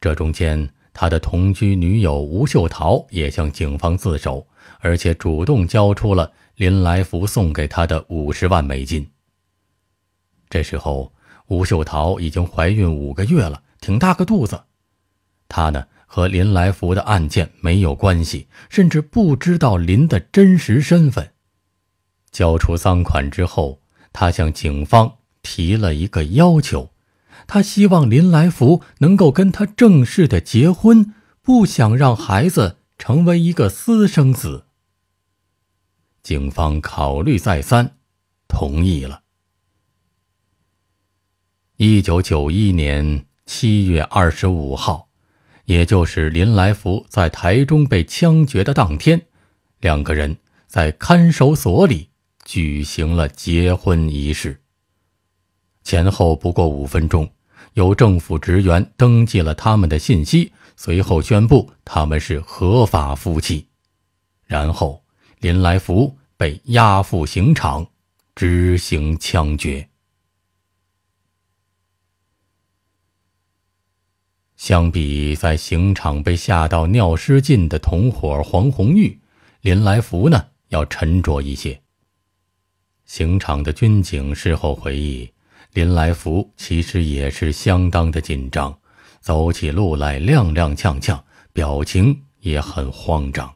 这中间，他的同居女友吴秀桃也向警方自首，而且主动交出了林来福送给她的五十万美金。这时候，吴秀桃已经怀孕五个月了，挺大个肚子。她呢？和林来福的案件没有关系，甚至不知道林的真实身份。交出赃款之后，他向警方提了一个要求：他希望林来福能够跟他正式的结婚，不想让孩子成为一个私生子。警方考虑再三，同意了。一九九一年七月二十五号。也就是林来福在台中被枪决的当天，两个人在看守所里举行了结婚仪式。前后不过五分钟，由政府职员登记了他们的信息，随后宣布他们是合法夫妻。然后林来福被押赴刑场，执行枪决。相比在刑场被吓到尿失禁的同伙黄红玉，林来福呢要沉着一些。刑场的军警事后回忆，林来福其实也是相当的紧张，走起路来踉踉跄跄，表情也很慌张。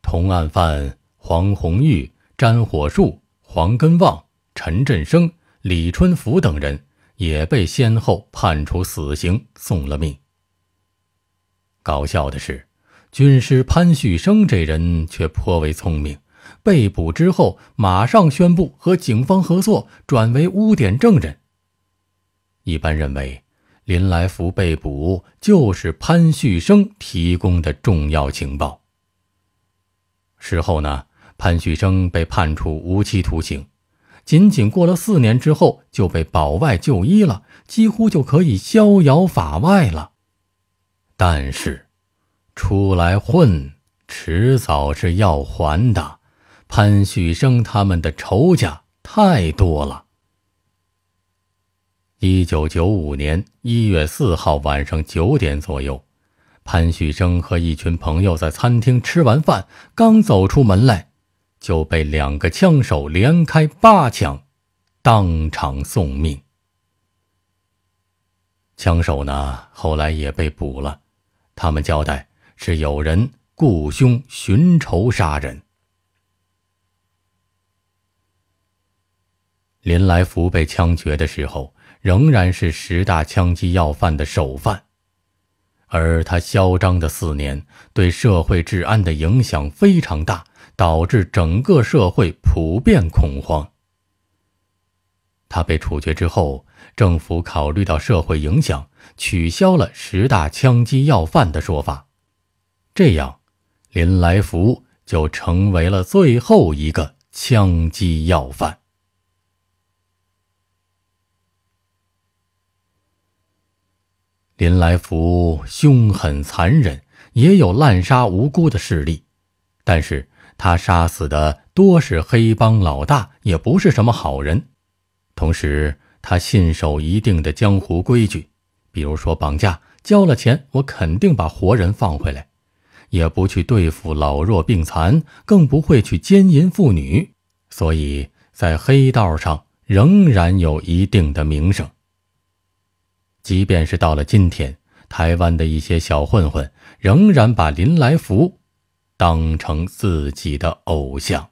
同案犯黄红玉、詹火树、黄根旺、陈振生、李春福等人。也被先后判处死刑，送了命。搞笑的是，军师潘旭升这人却颇为聪明，被捕之后马上宣布和警方合作，转为污点证人。一般认为，林来福被捕就是潘旭升提供的重要情报。事后呢，潘旭升被判处无期徒刑。仅仅过了四年之后，就被保外就医了，几乎就可以逍遥法外了。但是，出来混，迟早是要还的。潘旭生他们的仇家太多了。一九九五年一月四号晚上九点左右，潘旭生和一群朋友在餐厅吃完饭，刚走出门来。就被两个枪手连开八枪，当场送命。枪手呢，后来也被捕了。他们交代是有人雇凶寻仇杀人。林来福被枪决的时候，仍然是十大枪击要犯的首犯，而他嚣张的四年，对社会治安的影响非常大。导致整个社会普遍恐慌。他被处决之后，政府考虑到社会影响，取消了“十大枪击要犯”的说法，这样，林来福就成为了最后一个枪击要犯。林来福凶狠残忍，也有滥杀无辜的势力，但是。他杀死的多是黑帮老大，也不是什么好人。同时，他信守一定的江湖规矩，比如说绑架，交了钱，我肯定把活人放回来，也不去对付老弱病残，更不会去奸淫妇女，所以在黑道上仍然有一定的名声。即便是到了今天，台湾的一些小混混仍然把林来福。当成自己的偶像。